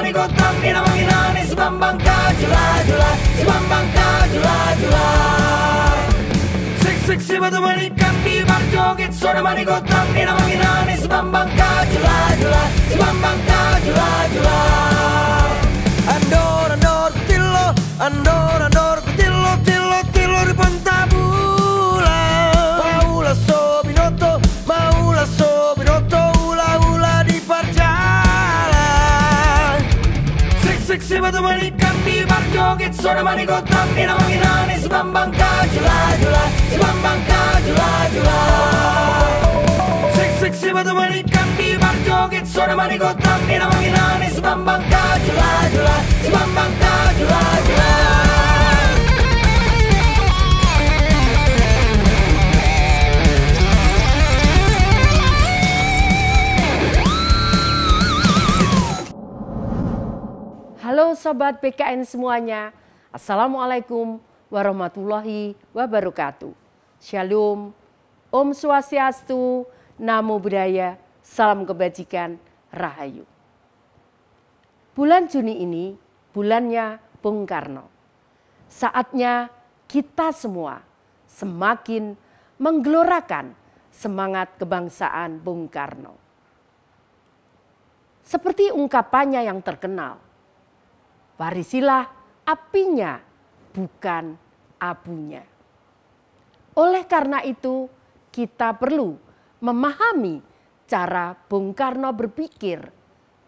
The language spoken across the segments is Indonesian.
Mani kotak nina manginani Si bambang kau jula Si bambang kau jula jula Sik sik si batu mani di bar joget Sona mani kotak nina manginani Si bambang kau jula Si bambang kau jula jula Andor andor tilo Andor andor Sipä tumani kampi barco Get sona mani go tampi na manginani Si bambang ka July July Si bambang ka July July Sik sik sipä tumani kampi barco Get sona mani go tampi na manginani Si bambang ka July July Si bambang ka July July Halo Sobat BKN semuanya, Assalamualaikum warahmatullahi wabarakatuh. Shalom, Om Swastiastu, Namo Buddhaya, Salam Kebajikan, Rahayu. Bulan Juni ini bulannya Bung Karno. Saatnya kita semua semakin menggelorakan semangat kebangsaan Bung Karno. Seperti ungkapannya yang terkenal, warisilah apinya bukan abunya. Oleh karena itu, kita perlu memahami cara Bung Karno berpikir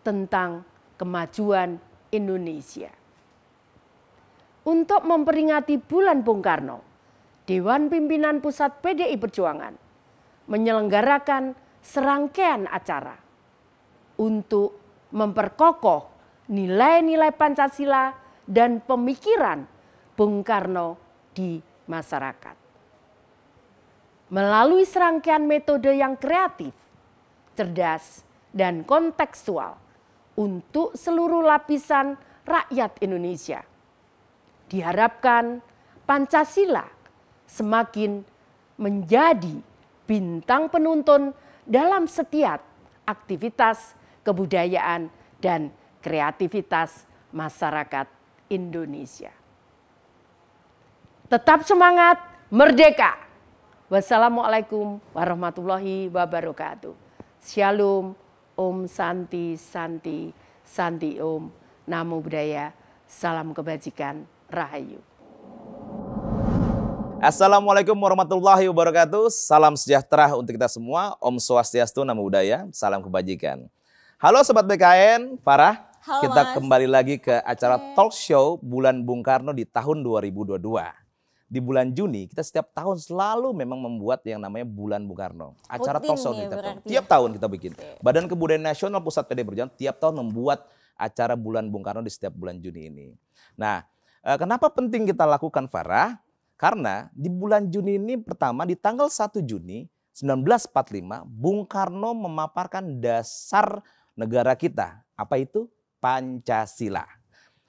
tentang kemajuan Indonesia. Untuk memperingati bulan Bung Karno, Dewan Pimpinan Pusat PDI Perjuangan menyelenggarakan serangkaian acara untuk memperkokoh nilai-nilai Pancasila dan pemikiran Bung Karno di masyarakat. Melalui serangkaian metode yang kreatif, cerdas, dan kontekstual untuk seluruh lapisan rakyat Indonesia. Diharapkan Pancasila semakin menjadi bintang penuntun dalam setiap aktivitas kebudayaan dan kreativitas masyarakat Indonesia. Tetap semangat, merdeka. Wassalamualaikum warahmatullahi wabarakatuh. Shalom, Om Santi, Santi, Santi Om, Namo Buddhaya, Salam Kebajikan, Rahayu. Assalamualaikum warahmatullahi wabarakatuh. Salam sejahtera untuk kita semua. Om Swastiastu, Namo Buddhaya, Salam Kebajikan. Halo Sobat BKN, Farah. Halo, kita Mas. kembali lagi ke acara okay. talk show bulan Bung Karno di tahun 2022. Di bulan Juni kita setiap tahun selalu memang membuat yang namanya bulan Bung Karno. Acara Putin talk show ya, kita ya? tiap tahun kita bikin. Okay. Badan Kebudayaan Nasional Pusat PD Berjalan tiap tahun membuat acara bulan Bung Karno di setiap bulan Juni ini. Nah, eh, kenapa penting kita lakukan Farah? Karena di bulan Juni ini pertama di tanggal 1 Juni 1945 Bung Karno memaparkan dasar negara kita. Apa itu? Pancasila.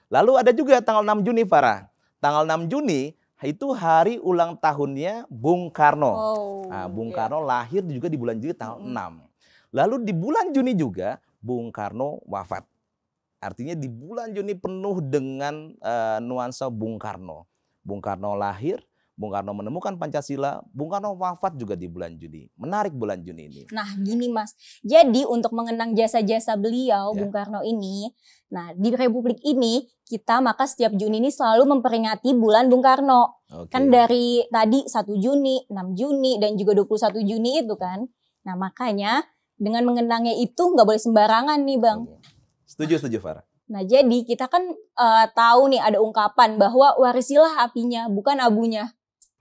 Lalu ada juga tanggal 6 Juni Farah. Tanggal 6 Juni itu hari ulang tahunnya Bung Karno. Oh, nah, Bung iya. Karno lahir juga di bulan Juni tanggal hmm. 6. Lalu di bulan Juni juga Bung Karno wafat. Artinya di bulan Juni penuh dengan uh, nuansa Bung Karno. Bung Karno lahir, Bung Karno menemukan Pancasila, Bung Karno wafat juga di bulan Juni. Menarik bulan Juni ini. Nah, gini Mas. Jadi untuk mengenang jasa-jasa beliau ya. Bung Karno ini, nah di Republik ini kita maka setiap Juni ini selalu memperingati bulan Bung Karno. Okay. Kan dari tadi 1 Juni, 6 Juni dan juga 21 Juni itu kan. Nah, makanya dengan mengenangnya itu nggak boleh sembarangan nih, Bang. Setuju, setuju, Farah. Nah, jadi kita kan uh, tahu nih ada ungkapan bahwa warisilah apinya, bukan abunya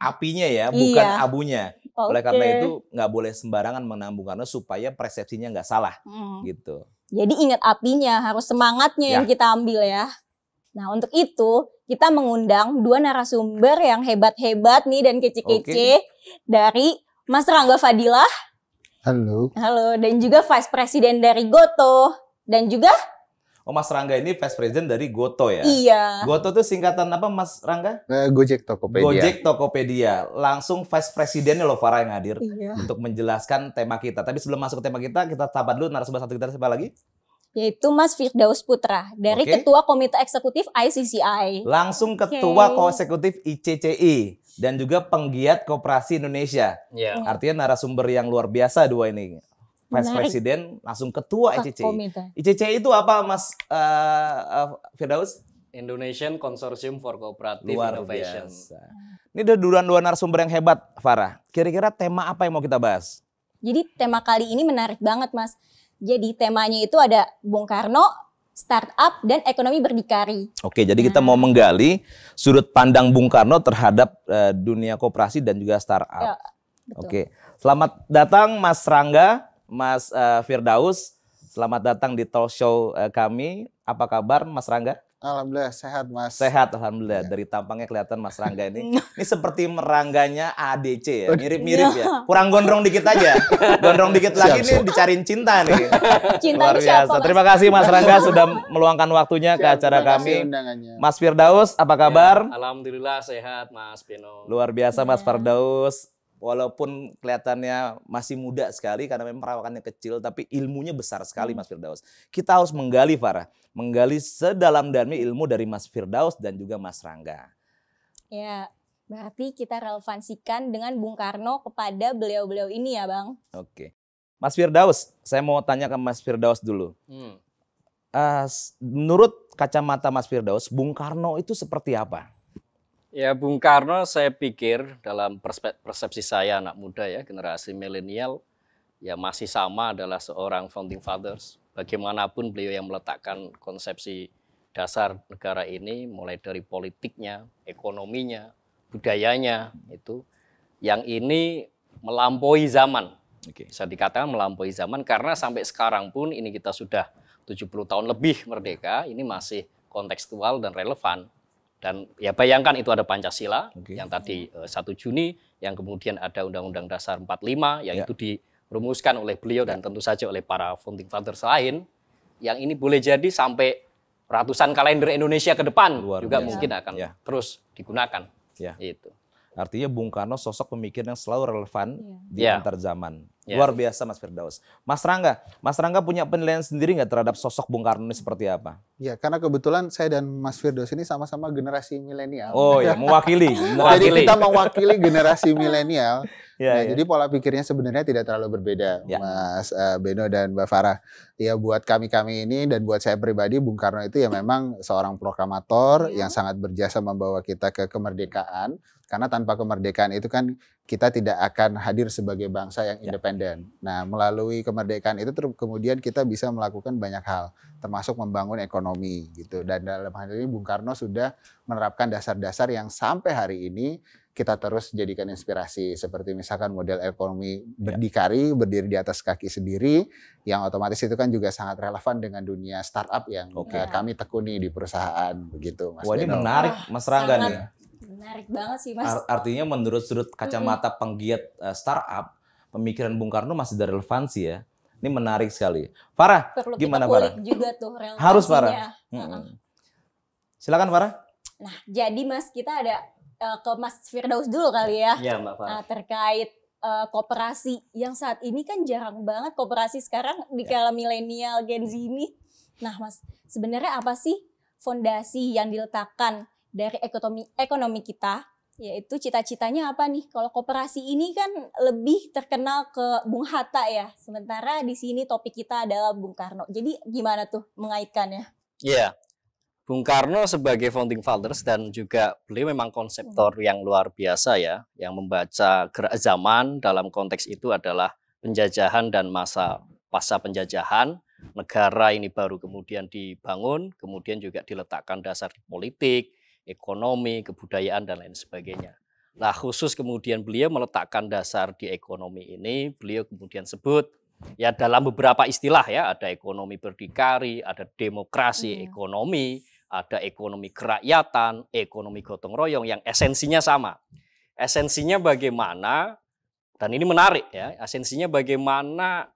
apinya ya, iya. bukan abunya. Okay. Oleh karena itu nggak boleh sembarangan menambung karena supaya persepsinya nggak salah hmm. gitu. Jadi ingat apinya, harus semangatnya ya. yang kita ambil ya. Nah untuk itu kita mengundang dua narasumber yang hebat-hebat nih dan kece-kece okay. dari Mas Rangga Fadilah. Halo. Halo dan juga Vice Presiden dari Goto dan juga Oh Mas Rangga ini Vice President dari Goto ya? Iya. Goto itu singkatan apa Mas Rangga? Uh, Gojek Tokopedia. Gojek Tokopedia. Langsung Vice Presidennya loh Farah yang hadir iya. untuk menjelaskan tema kita. Tapi sebelum masuk ke tema kita, kita tabat dulu narasumber satu kita siapa lagi? yaitu Mas Firdaus Putra dari okay. Ketua Komite Eksekutif ICCI. Langsung Ketua okay. Eksekutif ICCI dan juga penggiat Koperasi Indonesia. Yeah. Artinya narasumber yang luar biasa dua ini. Vice Presiden langsung ketua ICC. ICC itu apa Mas uh, uh, Firdaus? Indonesian Consortium for Cooperative Luar Innovation. Biasa. Ini udah duluan dua narasumber yang hebat, Farah. Kira-kira tema apa yang mau kita bahas? Jadi tema kali ini menarik banget, Mas. Jadi temanya itu ada Bung Karno, startup dan ekonomi berdikari. Oke, jadi nah. kita mau menggali sudut pandang Bung Karno terhadap uh, dunia koperasi dan juga startup. Ya, betul. Oke. Selamat datang Mas Rangga Mas uh, Firdaus. Selamat datang di talk show uh, kami. Apa kabar Mas Rangga? Alhamdulillah sehat Mas. Sehat Alhamdulillah. Ya. Dari tampangnya kelihatan Mas Rangga ini. ini seperti merangganya ADC ya. Mirip-mirip ya. Kurang gondrong dikit aja. Gondrong dikit lagi nih dicariin cinta nih. Cinta Luar biasa. Siapa, Terima kasih Mas Rangga sudah meluangkan waktunya siap, ke acara kami. Undangannya. Mas Firdaus apa kabar? Ya, Alhamdulillah sehat Mas Pino. Luar biasa Mas iya. Firdaus walaupun kelihatannya masih muda sekali karena memang perawakannya kecil tapi ilmunya besar sekali hmm. Mas Firdaus. Kita harus menggali Farah, menggali sedalam-dalamnya ilmu dari Mas Firdaus dan juga Mas Rangga. Ya, berarti kita relevansikan dengan Bung Karno kepada beliau-beliau ini ya Bang. Oke. Mas Firdaus, saya mau tanya ke Mas Firdaus dulu. Hmm. Uh, menurut kacamata Mas Firdaus, Bung Karno itu seperti apa? Ya Bung Karno saya pikir dalam persepsi saya anak muda ya generasi milenial ya masih sama adalah seorang founding fathers. Bagaimanapun beliau yang meletakkan konsepsi dasar negara ini mulai dari politiknya, ekonominya, budayanya itu yang ini melampaui zaman. Oke. Bisa dikatakan melampaui zaman karena sampai sekarang pun ini kita sudah 70 tahun lebih merdeka, ini masih kontekstual dan relevan dan ya bayangkan itu ada Pancasila okay. yang tadi uh, eh, 1 Juni, yang kemudian ada Undang-Undang Dasar 45 yang yeah. itu dirumuskan oleh beliau yeah. dan ya. tentu saja oleh para founding fathers selain, Yang ini boleh jadi sampai ratusan kalender Indonesia ke depan Luar juga biasa. mungkin akan yeah. terus digunakan. Yeah. Itu. Artinya Bung Karno sosok pemikir yang selalu relevan yeah. di yeah. antar zaman. Yeah. Luar biasa Mas Firdaus. Mas Rangga, Mas Rangga punya penilaian sendiri nggak terhadap sosok Bung Karno ini seperti apa? Ya, karena kebetulan saya dan Mas Firdaus ini sama-sama generasi milenial. Oh ya, mewakili. Jadi kita mewakili generasi milenial. ya, nah, yeah. jadi pola pikirnya sebenarnya tidak terlalu berbeda, yeah. Mas uh, Beno dan Mbak Farah. Ya, buat kami-kami ini dan buat saya pribadi, Bung Karno itu ya memang seorang proklamator iya. yang sangat berjasa membawa kita ke kemerdekaan karena tanpa kemerdekaan itu kan kita tidak akan hadir sebagai bangsa yang ya. independen. Ya. Nah, melalui kemerdekaan itu kemudian kita bisa melakukan banyak hal, termasuk membangun ekonomi gitu. Dan dalam hal ini Bung Karno sudah menerapkan dasar-dasar yang sampai hari ini kita terus jadikan inspirasi seperti misalkan model ekonomi ya. berdikari berdiri di atas kaki sendiri yang otomatis itu kan juga sangat relevan dengan dunia startup yang okay. kami tekuni di perusahaan begitu Mas. Wah ini menarik Mas Rangga nih. Menarik banget sih mas. artinya menurut sudut kacamata mm -hmm. penggiat uh, startup, pemikiran Bung Karno masih ada relevansi ya. Ini menarik sekali. Farah, Perlu gimana Farah? juga tuh Harus Farah. Mm -hmm. Silakan Farah. Nah, jadi Mas kita ada uh, ke Mas Firdaus dulu kali ya. Iya Mbak Farah. Nah, terkait uh, eh, kooperasi yang saat ini kan jarang banget kooperasi sekarang iya. di ya. milenial Gen Z ini. Nah, Mas, sebenarnya apa sih fondasi yang diletakkan dari ekonomi ekonomi kita yaitu cita-citanya apa nih? Kalau koperasi ini kan lebih terkenal ke Bung Hatta ya, sementara di sini topik kita adalah Bung Karno. Jadi gimana tuh mengaitkannya? Iya, yeah. Bung Karno sebagai founding fathers dan juga beliau memang konseptor hmm. yang luar biasa ya, yang membaca gerak zaman dalam konteks itu adalah penjajahan dan masa pasca penjajahan negara ini baru kemudian dibangun, kemudian juga diletakkan dasar politik, ekonomi, kebudayaan, dan lain sebagainya. Nah khusus kemudian beliau meletakkan dasar di ekonomi ini, beliau kemudian sebut ya dalam beberapa istilah ya ada ekonomi berdikari, ada demokrasi -hmm. ekonomi, ada ekonomi kerakyatan, ekonomi gotong royong yang esensinya sama. Esensinya bagaimana dan ini menarik ya, esensinya bagaimana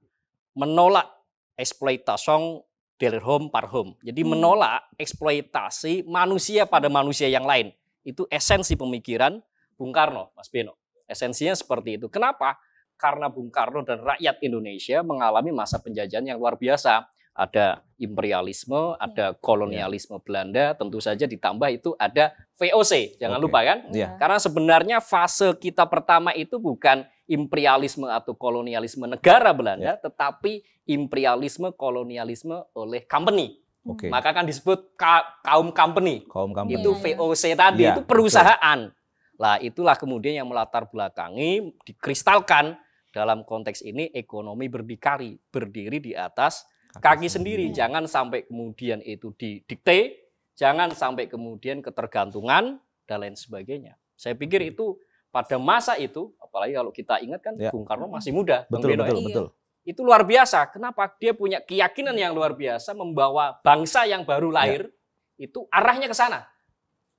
menolak eksploitasi delir home par home. Jadi hmm. menolak eksploitasi manusia pada manusia yang lain. Itu esensi pemikiran Bung Karno, Mas Beno. Esensinya seperti itu. Kenapa? Karena Bung Karno dan rakyat Indonesia mengalami masa penjajahan yang luar biasa. Ada imperialisme, ada hmm. kolonialisme Belanda, tentu saja ditambah itu ada VOC. Jangan okay. lupa kan? Yeah. Hmm. Karena sebenarnya fase kita pertama itu bukan imperialisme atau kolonialisme negara Belanda, yeah. tetapi imperialisme kolonialisme oleh company. Okay. Maka kan disebut ka kaum company. Kaum company. Itu iya, iya. VOC tadi yeah, itu perusahaan. Lah itulah kemudian yang melatar belakangi dikristalkan dalam konteks ini ekonomi berdikari, berdiri di atas kaki, kaki sendiri. sendiri. Jangan sampai kemudian itu didikte, jangan sampai kemudian ketergantungan dan lain sebagainya. Saya pikir itu pada masa itu, apalagi kalau kita ingat kan ya. Bung Karno masih muda, betul, Beno, ya. betul, betul. Iya. Itu luar biasa. Kenapa? Dia punya keyakinan yang luar biasa membawa bangsa yang baru ya. lahir ya. itu arahnya ke sana.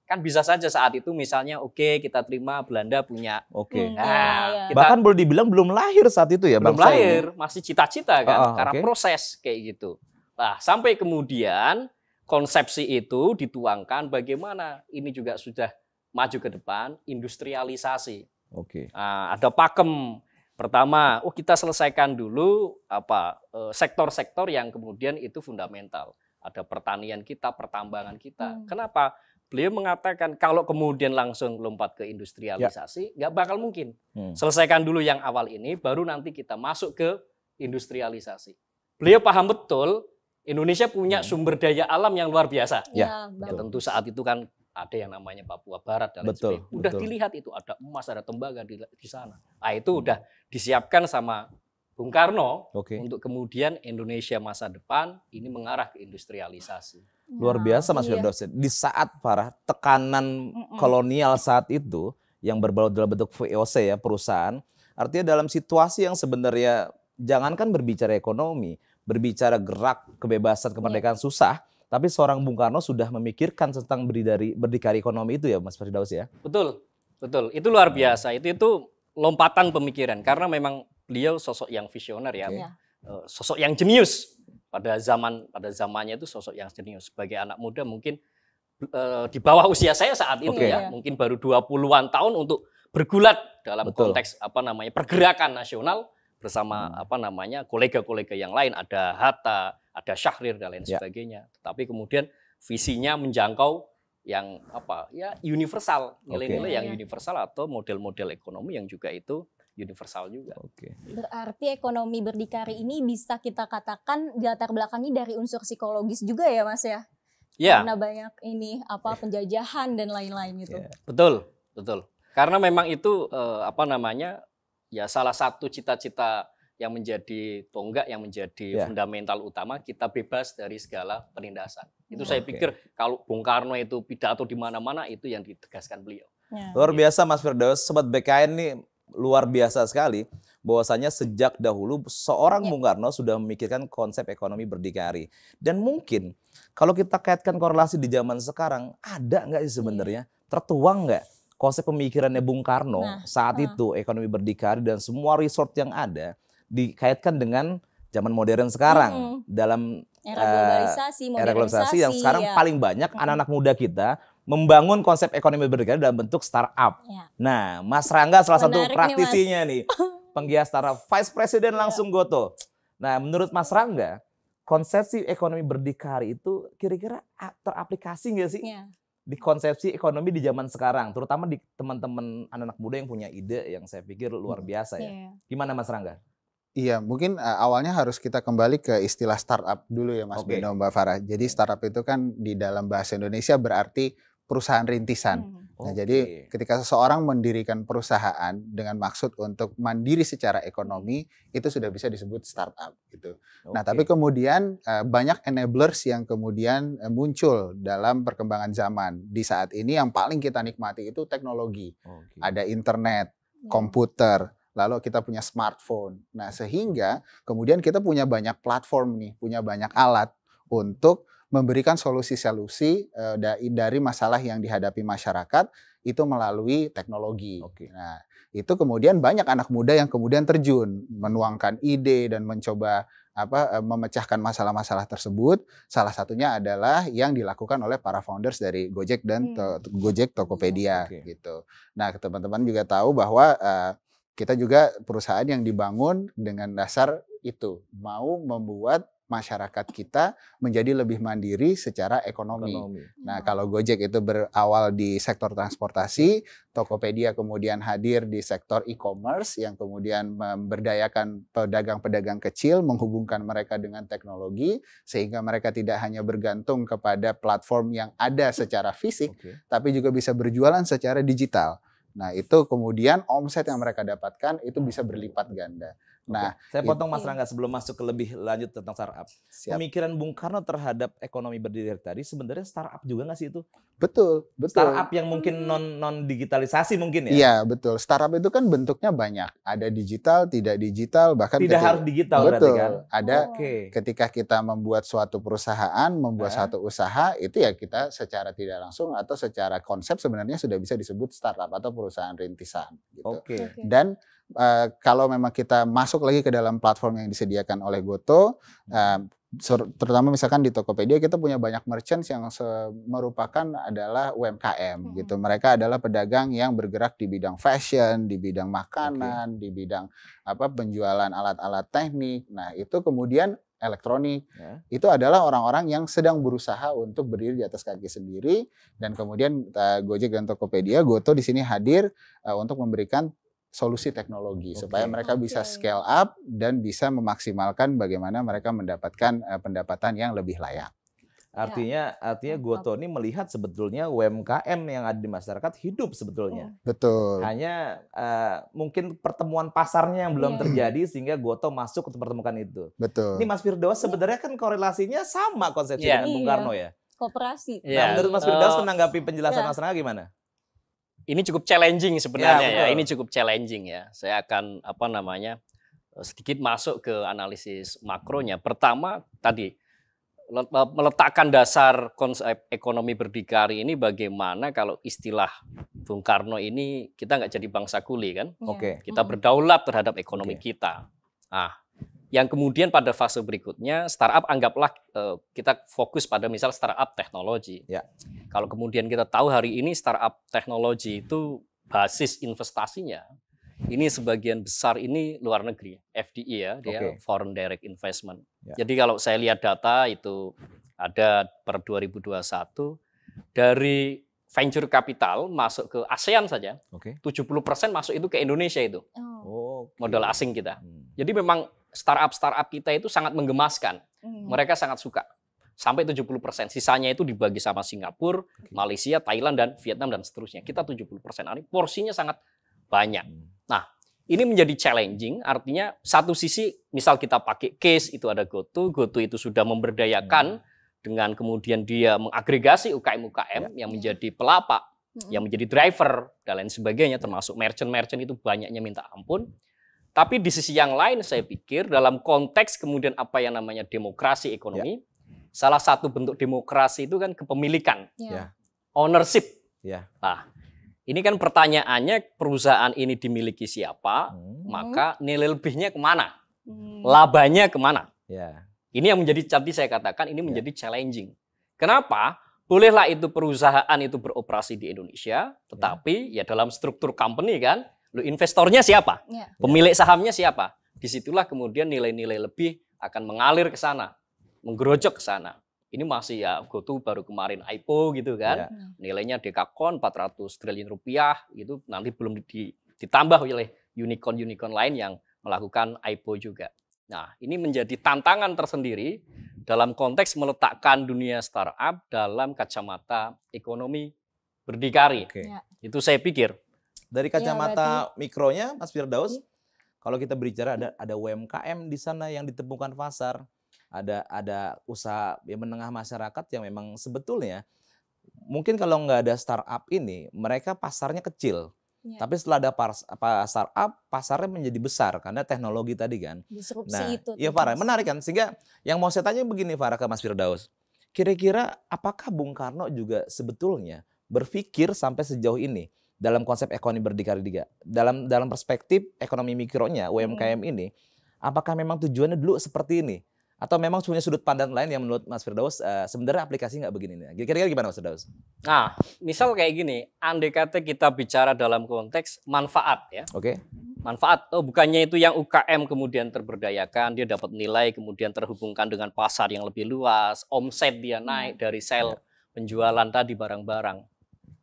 Kan bisa saja saat itu misalnya oke okay, kita terima Belanda punya. Oke. Okay. Hmm, nah, ya, ya. Kita, bahkan boleh dibilang belum lahir saat itu ya Belum lahir, ini. masih cita-cita kan uh, karena okay. proses kayak gitu. Nah, sampai kemudian konsepsi itu dituangkan bagaimana ini juga sudah maju ke depan, industrialisasi. Oke. Okay. Nah, ada pakem pertama, oh kita selesaikan dulu apa eh, sektor-sektor yang kemudian itu fundamental. Ada pertanian kita, pertambangan kita. Hmm. Kenapa? Beliau mengatakan kalau kemudian langsung lompat ke industrialisasi, ya. nggak ya. bakal mungkin. Hmm. Selesaikan dulu yang awal ini, baru nanti kita masuk ke industrialisasi. Beliau paham betul Indonesia punya hmm. sumber daya alam yang luar biasa. Ya, iya, ya tentu saat itu kan ada yang namanya Papua Barat dan lain sebagainya. Udah betul. dilihat itu ada emas, ada tembaga di, di sana. Nah, itu hmm. udah disiapkan sama Bung Karno okay. untuk kemudian Indonesia masa depan ini mengarah ke industrialisasi. Luar biasa Mas iya. dosen. Di saat para tekanan Mm-mm. kolonial saat itu yang berbalut dalam bentuk VOC ya perusahaan, artinya dalam situasi yang sebenarnya jangankan berbicara ekonomi, berbicara gerak kebebasan iya. kemerdekaan yeah. susah, tapi seorang Bung Karno sudah memikirkan tentang berdikari, berdikari ekonomi itu ya Mas Firdaus ya? Betul, betul. Itu luar biasa. Itu itu lompatan pemikiran karena memang beliau sosok yang visioner ya. Okay. Iya. E, sosok yang jenius pada zaman pada zamannya itu sosok yang jenius. Sebagai anak muda mungkin uh, di bawah usia saya saat itu okay. ya, iya. mungkin baru 20-an tahun untuk bergulat dalam Betul. konteks apa namanya pergerakan nasional bersama apa namanya kolega-kolega yang lain ada Hatta, ada Syahrir dan lain yeah. sebagainya. Tetapi kemudian visinya menjangkau yang apa ya universal nilai-nilai okay. yang iya. universal atau model-model ekonomi yang juga itu universal juga. Okay. Berarti ekonomi berdikari ini bisa kita katakan di latar belakangnya dari unsur psikologis juga ya Mas ya? Ya. Karena banyak ini apa penjajahan dan lain-lain itu. Ya. Betul, betul. Karena memang itu eh, apa namanya ya salah satu cita-cita yang menjadi tonggak, yang menjadi yeah. fundamental utama, kita bebas dari segala penindasan. Itu okay. saya pikir kalau Bung Karno itu pidato di mana-mana itu yang ditegaskan beliau. Yeah. Luar biasa Mas Firdaus, sobat BKN nih luar biasa sekali bahwasanya sejak dahulu seorang yeah. Bung Karno sudah memikirkan konsep ekonomi berdikari. Dan mungkin kalau kita kaitkan korelasi di zaman sekarang, ada nggak sih sebenarnya? Yeah. Tertuang nggak konsep pemikirannya Bung Karno nah, saat uh. itu ekonomi berdikari dan semua resort yang ada dikaitkan dengan zaman modern sekarang hmm. dalam era eh, globalisasi, uh, era globalisasi yang sekarang ya. paling banyak anak-anak hmm. muda kita membangun konsep ekonomi berdikari dalam bentuk startup. Ya. Nah, Mas Rangga salah satu praktisinya nih, nih penggiat startup, Vice President iya. langsung ya. goto. Nah, menurut Mas Rangga, konsepsi ekonomi berdikari itu kira-kira teraplikasi nggak sih Ya. di konsepsi ekonomi di zaman sekarang, terutama di teman-teman anak-anak muda yang punya ide yang saya pikir luar mm. biasa ya. ya. Gimana Mas Rangga? Iya, mungkin e, awalnya harus kita kembali ke istilah startup dulu ya Mas okay. Beno Mbak Farah. Jadi startup itu kan di dalam bahasa Indonesia berarti perusahaan rintisan. Hmm. Nah, okay. jadi ketika seseorang mendirikan perusahaan dengan maksud untuk mandiri secara ekonomi, itu sudah bisa disebut startup gitu. Okay. Nah, tapi kemudian e, banyak enablers yang kemudian e, muncul dalam perkembangan zaman. Di saat ini yang paling kita nikmati itu teknologi. Okay. Ada internet, iya. komputer, lalu kita punya smartphone. Nah, sehingga kemudian kita punya banyak platform nih, punya banyak alat untuk memberikan solusi-solusi eh, dari masalah yang dihadapi masyarakat itu melalui teknologi. Oke. Nah, itu kemudian banyak anak muda yang kemudian terjun menuangkan ide dan mencoba apa eh, memecahkan masalah-masalah tersebut. Salah satunya adalah yang dilakukan oleh para founders dari Gojek dan hmm. to Gojek Tokopedia okay. gitu. Nah, teman-teman juga tahu bahwa uh, kita juga perusahaan yang dibangun dengan dasar itu, mau membuat masyarakat kita menjadi lebih mandiri secara ekonomi. ekonomi. Nah, hmm. kalau Gojek itu berawal di sektor transportasi, Tokopedia kemudian hadir di sektor e-commerce yang kemudian memberdayakan pedagang-pedagang kecil, menghubungkan mereka dengan teknologi sehingga mereka tidak hanya bergantung kepada platform yang ada secara fisik, okay. tapi juga bisa berjualan secara digital. Nah, itu kemudian omset yang mereka dapatkan itu bisa berlipat ganda. Nah, Oke. saya potong Mas iya. Rangga sebelum masuk ke lebih lanjut tentang startup. Siap. Pemikiran Bung Karno terhadap ekonomi berdiri tadi sebenarnya startup juga nggak sih itu? Betul, betul. Startup yang mungkin hmm. non non digitalisasi mungkin ya? Iya betul. Startup itu kan bentuknya banyak. Ada digital, tidak digital, bahkan tidak ketika, harus digital. Betul. Kan? Ada oh. ketika kita membuat suatu perusahaan, membuat eh? suatu usaha itu ya kita secara tidak langsung atau secara konsep sebenarnya sudah bisa disebut startup atau perusahaan rintisan. Gitu. Oke. Okay. Dan uh, kalau memang kita masuk lagi ke dalam platform yang disediakan oleh Goto, uh, terutama misalkan di Tokopedia kita punya banyak merchants yang merupakan adalah UMKM hmm. gitu. Mereka adalah pedagang yang bergerak di bidang fashion, di bidang makanan, okay. di bidang apa penjualan alat-alat teknik. Nah, itu kemudian elektronik. Yeah. Itu adalah orang-orang yang sedang berusaha untuk berdiri di atas kaki sendiri dan kemudian uh, Gojek dan Tokopedia Goto di sini hadir uh, untuk memberikan solusi teknologi okay. supaya mereka okay. bisa scale up dan bisa memaksimalkan bagaimana mereka mendapatkan uh, pendapatan yang lebih layak. Artinya, ya. artinya ini melihat sebetulnya UMKM yang ada di masyarakat hidup sebetulnya. Oh. Betul. Hanya uh, mungkin pertemuan pasarnya yang belum yeah. terjadi sehingga Goto masuk ke pertemukan itu. Betul. Ini Mas Firdaus sebenarnya kan korelasinya sama konsepnya yeah. dengan Bung Karno ya. Iya. Kooperasi. Yeah. Nah, menurut Mas Firdaus menanggapi penjelasan iya. Mas Rangga gimana? ini cukup challenging sebenarnya ya, ya. Ini cukup challenging ya. Saya akan apa namanya eh, sedikit masuk ke analisis makronya. Pertama tadi eh, meletakkan dasar konsep eh, ekonomi berdikari ini bagaimana kalau istilah Bung Karno ini kita nggak jadi bangsa kuli kan? Oke. Okay. Kita berdaulat terhadap ekonomi okay. kita. Ah, yang kemudian pada fase berikutnya startup anggaplah uh, kita fokus pada misal startup teknologi. Ya. Kalau kemudian kita tahu hari ini startup teknologi itu basis investasinya ini sebagian besar ini luar negeri, FDI ya, dia foreign direct investment. Ya. Jadi kalau saya lihat data itu ada per 2021 dari venture capital masuk ke ASEAN saja. Okay. 70% masuk itu ke Indonesia itu. Oh. Okay. Modal asing kita. Hmm. Jadi memang startup-startup kita itu sangat menggemaskan. Hmm. Mereka sangat suka. Sampai 70%. Sisanya itu dibagi sama Singapura, Malaysia, Thailand, dan Vietnam, dan seterusnya. Kita 70%. Ini porsinya sangat banyak. Hmm. Nah, ini menjadi challenging. Artinya satu sisi misal kita pakai case itu ada GoTo. GoTo itu sudah memberdayakan hmm. dengan kemudian dia mengagregasi UKM-UKM yeah. yang menjadi pelapak, hmm. yang menjadi driver, dan lain sebagainya. Termasuk merchant-merchant itu banyaknya minta ampun. Tapi di sisi yang lain saya pikir dalam konteks kemudian apa yang namanya demokrasi ekonomi, ya. salah satu bentuk demokrasi itu kan kepemilikan, ya. ya. ownership. Ya. Nah, ini kan pertanyaannya perusahaan ini dimiliki siapa, hmm. maka nilai lebihnya kemana, hmm. labanya kemana. Ya. Ini yang menjadi tadi saya katakan ini ya. menjadi ya. challenging. Kenapa? Bolehlah itu perusahaan itu beroperasi di Indonesia, ya. tetapi ya, ya dalam struktur company kan Loh, investornya siapa? Ya. Pemilik sahamnya siapa? Disitulah kemudian nilai-nilai lebih akan mengalir ke sana, menggerojok ke sana. Ini masih ya GoTo baru kemarin IPO gitu kan. Ya. Nilainya Dekakon 400 triliun rupiah itu nanti belum ditambah oleh unicorn-unicorn lain yang melakukan IPO juga. Nah, ini menjadi tantangan tersendiri dalam konteks meletakkan dunia startup dalam kacamata ekonomi berdikari. Oke. Iya. Itu saya pikir dari iya, kacamata ya, berarti... mikronya Mas Firdaus, hmm. kalau kita berbicara ada ada UMKM di sana yang ditemukan pasar, ada ada usaha yang menengah masyarakat yang memang sebetulnya mungkin kalau nggak ada startup ini mereka pasarnya kecil. Ya. Tapi setelah ada pasar startup pasarnya menjadi besar karena teknologi tadi kan. Disrupsi nah, itu. Iya Farah, menarik kan? Sehingga yang mau saya tanya begini Farah ke Mas Firdaus. Kira-kira apakah Bung Karno juga sebetulnya berpikir sampai sejauh ini? dalam konsep ekonomi berdikari tiga. Dalam dalam perspektif ekonomi mikronya UMKM hmm. ini, apakah memang tujuannya dulu seperti ini? Atau memang punya sudut pandang lain yang menurut Mas Firdaus uh, sebenarnya aplikasi nggak begini? nih? Kira-kira gimana Mas Firdaus? Nah, misal kayak gini, andai kata kita bicara dalam konteks manfaat ya. Oke. Okay. Manfaat, oh bukannya itu yang UKM kemudian terberdayakan, dia dapat nilai kemudian terhubungkan dengan pasar yang lebih luas, omset dia naik hmm. dari sel iya. penjualan tadi barang-barang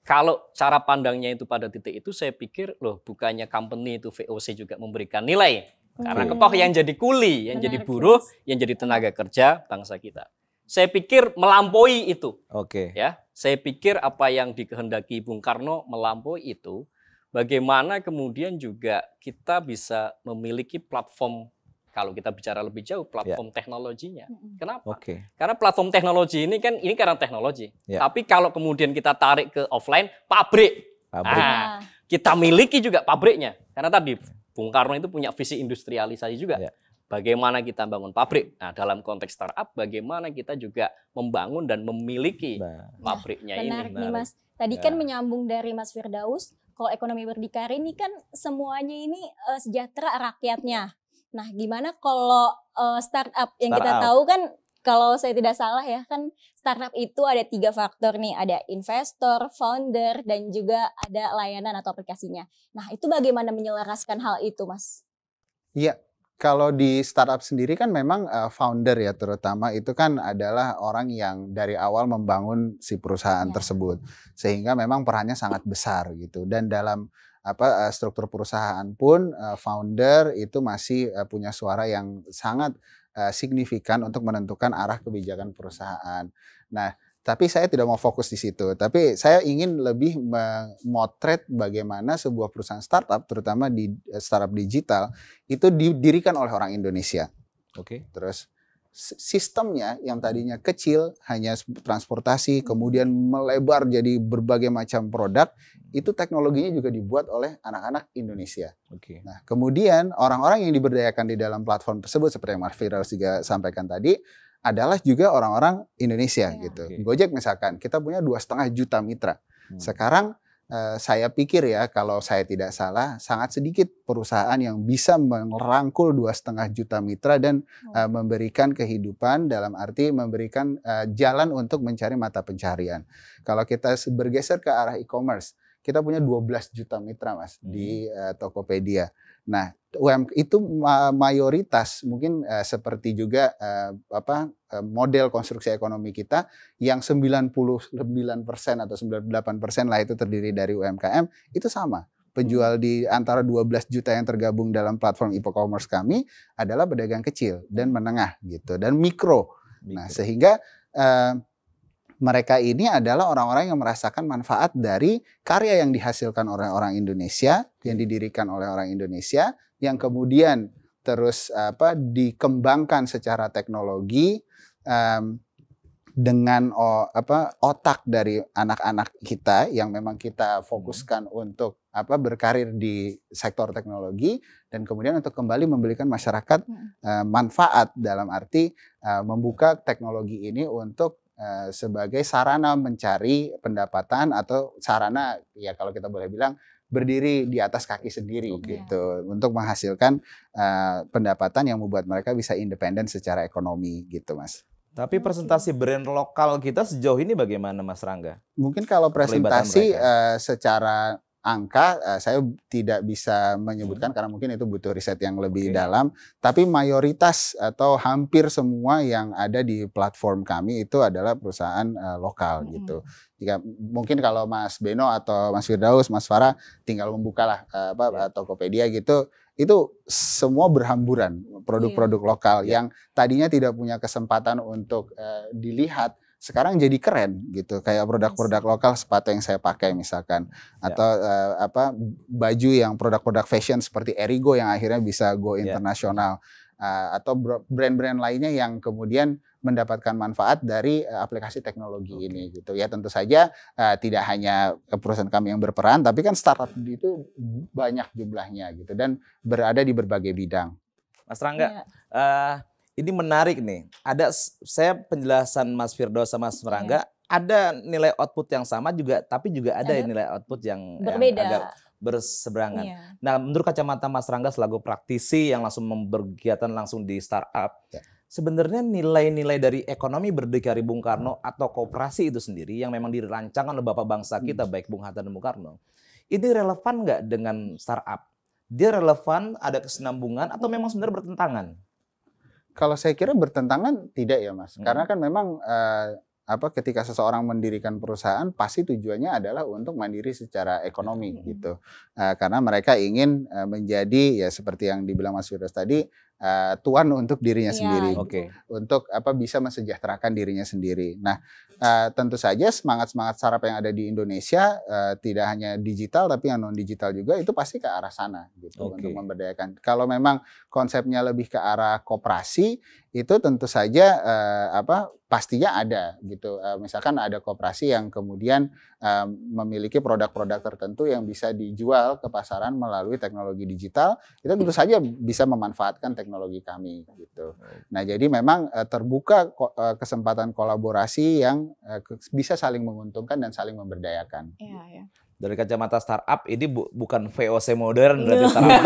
kalau cara pandangnya itu pada titik itu saya pikir loh bukannya company itu VOC juga memberikan nilai ya? karena ketoh yang jadi kuli, yang Benar, jadi buruh, yes. yang jadi tenaga kerja bangsa kita. Saya pikir melampaui itu. Oke. Okay. Ya, saya pikir apa yang dikehendaki Bung Karno melampaui itu bagaimana kemudian juga kita bisa memiliki platform kalau kita bicara lebih jauh ya. platform yeah. teknologinya. Kenapa? Okay. Karena platform teknologi ini kan ini karena teknologi. Yeah. Tapi kalau kemudian kita tarik ke offline pabrik. Pabrik. Nah, ah. kita miliki juga pabriknya. Karena tadi Bung Karno itu punya visi industrialisasi juga. Yeah bagaimana kita bangun pabrik. Nah, dalam konteks startup, bagaimana kita juga membangun dan memiliki nah. pabriknya benar ini. Menarik nih, Mas. Tadi kan ya. kan menyambung dari Mas Firdaus, kalau ekonomi berdikari ini kan semuanya ini uh, sejahtera rakyatnya. Nah, gimana kalau uh, startup yang startup. kita tahu kan kalau saya tidak salah ya kan startup itu ada tiga faktor nih ada investor, founder dan juga ada layanan atau aplikasinya. Nah itu bagaimana menyelaraskan hal itu mas? Iya kalau di startup sendiri kan memang eh, founder ya terutama itu kan adalah orang yang dari awal membangun si perusahaan ya. tersebut sehingga memang perannya sangat besar gitu dan dalam apa eh, struktur perusahaan pun eh, founder itu masih eh, punya suara yang sangat signifikan untuk menentukan arah kebijakan perusahaan. Nah, tapi saya tidak mau fokus di situ. Tapi saya ingin lebih memotret bagaimana sebuah perusahaan startup, terutama di startup digital, itu didirikan oleh orang Indonesia. Oke. Okay. Terus sistemnya yang tadinya kecil hanya transportasi kemudian melebar jadi berbagai macam produk itu teknologinya juga dibuat oleh anak-anak Indonesia. Oke. Okay. Nah, kemudian orang-orang yang diberdayakan di dalam platform tersebut seperti yang Marvira juga sampaikan tadi adalah juga orang-orang Indonesia yeah. gitu. Okay. Gojek misalkan kita punya dua setengah juta mitra. Hmm. Sekarang Eh, saya pikir ya kalau saya tidak salah sangat sedikit perusahaan yang bisa merangkul dua setengah juta mitra dan uh, memberikan kehidupan dalam arti memberikan uh, jalan untuk mencari mata pencarian. Kalau kita bergeser ke arah e-commerce, kita punya 12 juta mitra mas di uh, Tokopedia. Nah, UM itu mayoritas mungkin eh, seperti juga eh, apa eh, model konstruksi ekonomi kita yang 99% atau 98% lah itu terdiri dari UMKM itu sama. Penjual hmm. di antara 12 juta yang tergabung dalam platform e-commerce kami adalah pedagang kecil dan menengah gitu dan mikro. Nah, sehingga mereka ini adalah orang-orang yang merasakan manfaat dari karya yang dihasilkan oleh orang Indonesia, yang didirikan oleh orang Indonesia, yang kemudian terus apa dikembangkan secara teknologi um, dengan o, apa otak dari anak-anak kita yang memang kita hmm. fokuskan hmm. untuk apa berkarir di sektor teknologi dan kemudian untuk kembali memberikan masyarakat hmm. uh, manfaat dalam arti uh, membuka teknologi ini untuk Eh, sebagai sarana mencari pendapatan atau sarana ya kalau kita boleh bilang berdiri di atas kaki sendiri okay. gitu untuk menghasilkan uh, pendapatan yang membuat mereka bisa independen secara ekonomi gitu mas. Tapi presentasi brand lokal kita sejauh ini bagaimana Mas Rangga? Mungkin kalau presentasi uh, secara angka uh, saya tidak bisa menyebutkan hmm. karena mungkin itu butuh riset yang lebih okay. dalam tapi mayoritas atau hampir semua yang ada di platform kami itu adalah perusahaan uh, lokal hmm. gitu jika mungkin kalau Mas Beno atau Mas Firdaus Mas Farah tinggal membukalah uh, apa yeah. Tokopedia gitu itu semua berhamburan produk-produk iya. lokal yeah. yang tadinya tidak punya kesempatan untuk uh, dilihat sekarang jadi keren gitu kayak produk-produk lokal sepatu yang saya pakai misalkan ya. atau ya. uh, apa baju yang produk-produk fashion seperti Erigo yang akhirnya bisa go ya. internasional uh, atau brand-brand lainnya yang kemudian mendapatkan manfaat dari eh, aplikasi teknologi okay. ini gitu ya tentu saja uh, tidak hanya perusahaan kami yang berperan tapi kan startup itu banyak jumlahnya gitu dan berada di berbagai bidang Mas Rangga ya. uh, ini menarik nih. Ada saya penjelasan Mas Firdo sama Mas Merangga, yeah. ada nilai output yang sama juga tapi juga ada, yang nilai output yang berbeda. Yang agak berseberangan. Yeah. Nah, menurut kacamata Mas Rangga selaku praktisi yang langsung berkegiatan langsung di startup, yeah sebenarnya nilai-nilai dari ekonomi berdikari Bung Karno atau kooperasi itu sendiri yang memang dirancangkan oleh Bapak bangsa kita hmm. baik Bung Hatta dan Bung Karno ini relevan nggak dengan startup? Dia relevan, ada kesenambungan atau memang sebenarnya bertentangan? Kalau saya kira bertentangan tidak ya Mas. Hmm. Karena kan memang uh, apa ketika seseorang mendirikan perusahaan pasti tujuannya adalah untuk mandiri secara ekonomi hmm. gitu uh, karena mereka ingin uh, menjadi ya seperti yang dibilang Mas Yudas tadi uh, tuan untuk dirinya yeah. sendiri, okay. untuk apa bisa mensejahterakan dirinya sendiri. Nah, uh, tentu saja semangat-semangat sarap yang ada di Indonesia uh, tidak hanya digital tapi yang non digital juga itu pasti ke arah sana gitu okay. untuk memberdayakan. Kalau memang konsepnya lebih ke arah koperasi, itu tentu saja uh, apa pastinya ada gitu. uh, misalkan ada koperasi yang kemudian uh, memiliki produk-produk tertentu yang bisa dijual ke pasaran melalui teknologi digital, itu tentu hmm. saja bisa memanfaatkan teknologi kami gitu. Nah, jadi memang uh, terbuka ko uh, kesempatan kolaborasi yang ke bisa saling menguntungkan dan saling memberdayakan. ya, ya dari kacamata startup ini bu bukan VOC modern berarti iya. startup.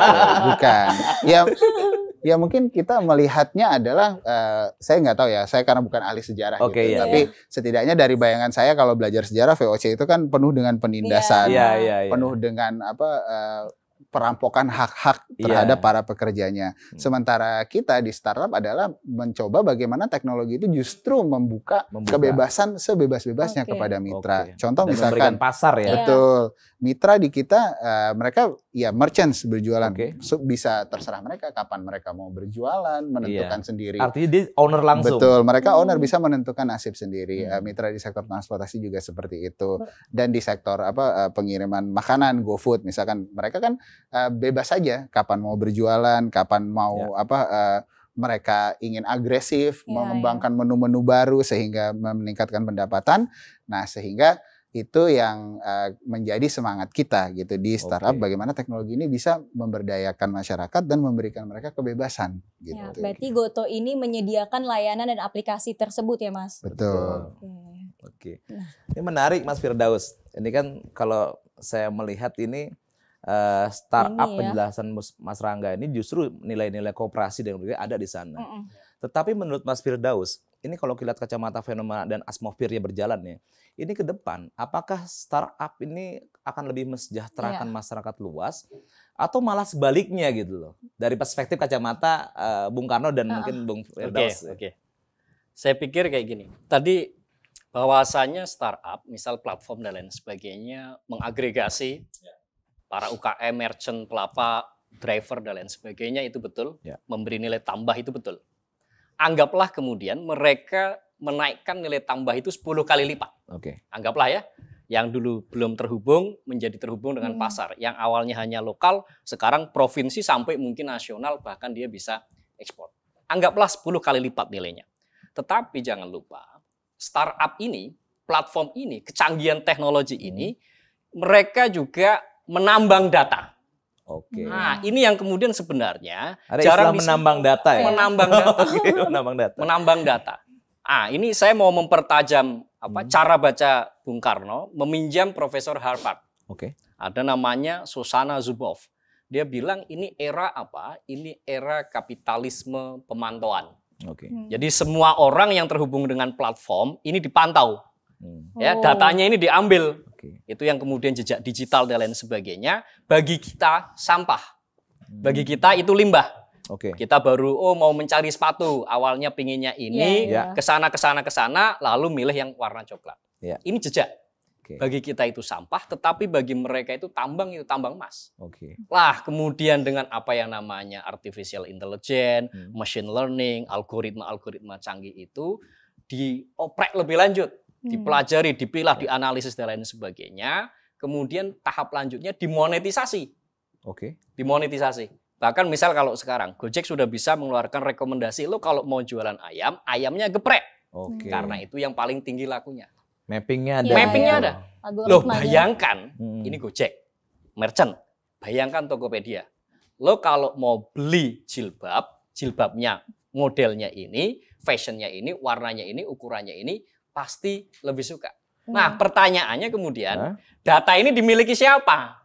bukan. Ya Ya mungkin kita melihatnya adalah uh, saya nggak tahu ya, saya karena bukan ahli sejarah okay, gitu. iya, Tapi iya. setidaknya dari bayangan saya kalau belajar sejarah VOC itu kan penuh dengan penindasan, iya, iya, iya. iya. penuh dengan apa uh, perampokan hak-hak iya. terhadap yeah. para pekerjanya. Hmm. Sementara kita di startup adalah mencoba bagaimana teknologi itu justru membuka, membuka. kebebasan sebebas-bebasnya okay. kepada mitra. Okay. Contoh Dan misalkan pasar ya. Betul. Mitra di kita uh, mereka ya merchants berjualan okay. so, bisa terserah mereka kapan mereka mau berjualan iya. menentukan iya. sendiri artinya dia owner langsung betul mereka owner hmm. bisa menentukan nasib sendiri hmm. Eh, mitra di sektor transportasi juga seperti itu dan di sektor apa eh, pengiriman makanan GoFood misalkan mereka kan eh, bebas saja kapan mau berjualan kapan mau yeah. apa mereka ingin agresif yeah, ya. mengembangkan menu-menu yeah. baru sehingga meningkatkan pendapatan nah sehingga itu yang uh, menjadi semangat kita gitu di startup okay. bagaimana teknologi ini bisa memberdayakan masyarakat dan memberikan mereka kebebasan gitu. Ya, berarti gitu. Goto ini menyediakan layanan dan aplikasi tersebut ya Mas. Betul. Oke. Okay. Nah. Okay. Ini menarik Mas Firdaus. Ini kan kalau saya melihat ini uh, startup ya. penjelasan Mas Rangga ini justru nilai-nilai kooperasi dan ada di sana. Mm -mm. Tetapi menurut Mas Firdaus ini kalau kita lihat kacamata fenomena dan atmosfernya berjalan ya, ini ke depan apakah startup ini akan lebih mensejahterakan yeah. masyarakat luas atau malah sebaliknya gitu loh dari perspektif kacamata uh, Bung Karno dan uh mungkin Bung Firdaus. Ya? Oke, okay, oke. Okay. Saya pikir kayak gini. Tadi bahwasanya startup, misal platform dan lain sebagainya mengagregasi ya. para UKM, merchant, pelapa, driver dan lain sebagainya itu betul, ya. memberi nilai tambah itu betul anggaplah kemudian mereka menaikkan nilai tambah itu 10 kali lipat. Oke. Okay. Anggaplah ya, yang dulu belum terhubung menjadi terhubung dengan hmm. pasar. Yang awalnya hanya lokal, sekarang provinsi sampai mungkin nasional bahkan dia bisa ekspor. Anggaplah 10 kali lipat nilainya. Tetapi jangan lupa, startup ini, platform ini, kecanggihan teknologi ini, hmm. mereka juga menambang data. Oke. Okay. Nah, ini yang kemudian sebenarnya Ada jarang menambang data ya. Menambang data. okay, menambang data. Menambang data. Ah, ini saya mau mempertajam apa hmm. cara baca Bung Karno, meminjam Profesor Harvard. Oke. Okay. Ada namanya Susana Zuboff. Dia bilang ini era apa? Ini era kapitalisme pemantauan. Oke. Okay. Hmm. Jadi semua orang yang terhubung dengan platform ini dipantau Hmm. Ya, datanya ini diambil. Okay. Itu yang kemudian jejak digital dan lain sebagainya. Bagi kita sampah. Hmm. Bagi kita itu limbah. Oke. Okay. Kita baru oh mau mencari sepatu, awalnya pinginnya ini, yeah, iya. yeah. kesana kesana kesana, lalu milih yang warna coklat. Yeah. Ini jejak. Bagi kita itu sampah, tetapi bagi mereka itu tambang itu tambang emas. Oke. Okay. Lah kemudian dengan apa yang namanya artificial intelligence, hmm. machine learning, algoritma algoritma canggih itu dioprek lebih lanjut dipelajari, hmm. dipilah, iya. dianalisis dan lain sebagainya. Kemudian tahap lanjutnya dimonetisasi. Oke. Okay. Dimonetisasi. Bahkan misal kalau sekarang Gojek sudah bisa mengeluarkan rekomendasi lo kalau mau jualan ayam, ayamnya geprek. Oke. Okay. Hmm. Karena itu yang paling tinggi lakunya. Mappingnya ada. Ya, Mappingnya ada. Loh bayangkan hmm. ini Gojek, merchant. Bayangkan Tokopedia. Lo kalau mau beli jilbab, jilbabnya modelnya ini, fashionnya ini, warnanya ini, ukurannya ini, pasti lebih suka. Hmm. Nah, pertanyaannya kemudian, nah. data ini dimiliki siapa?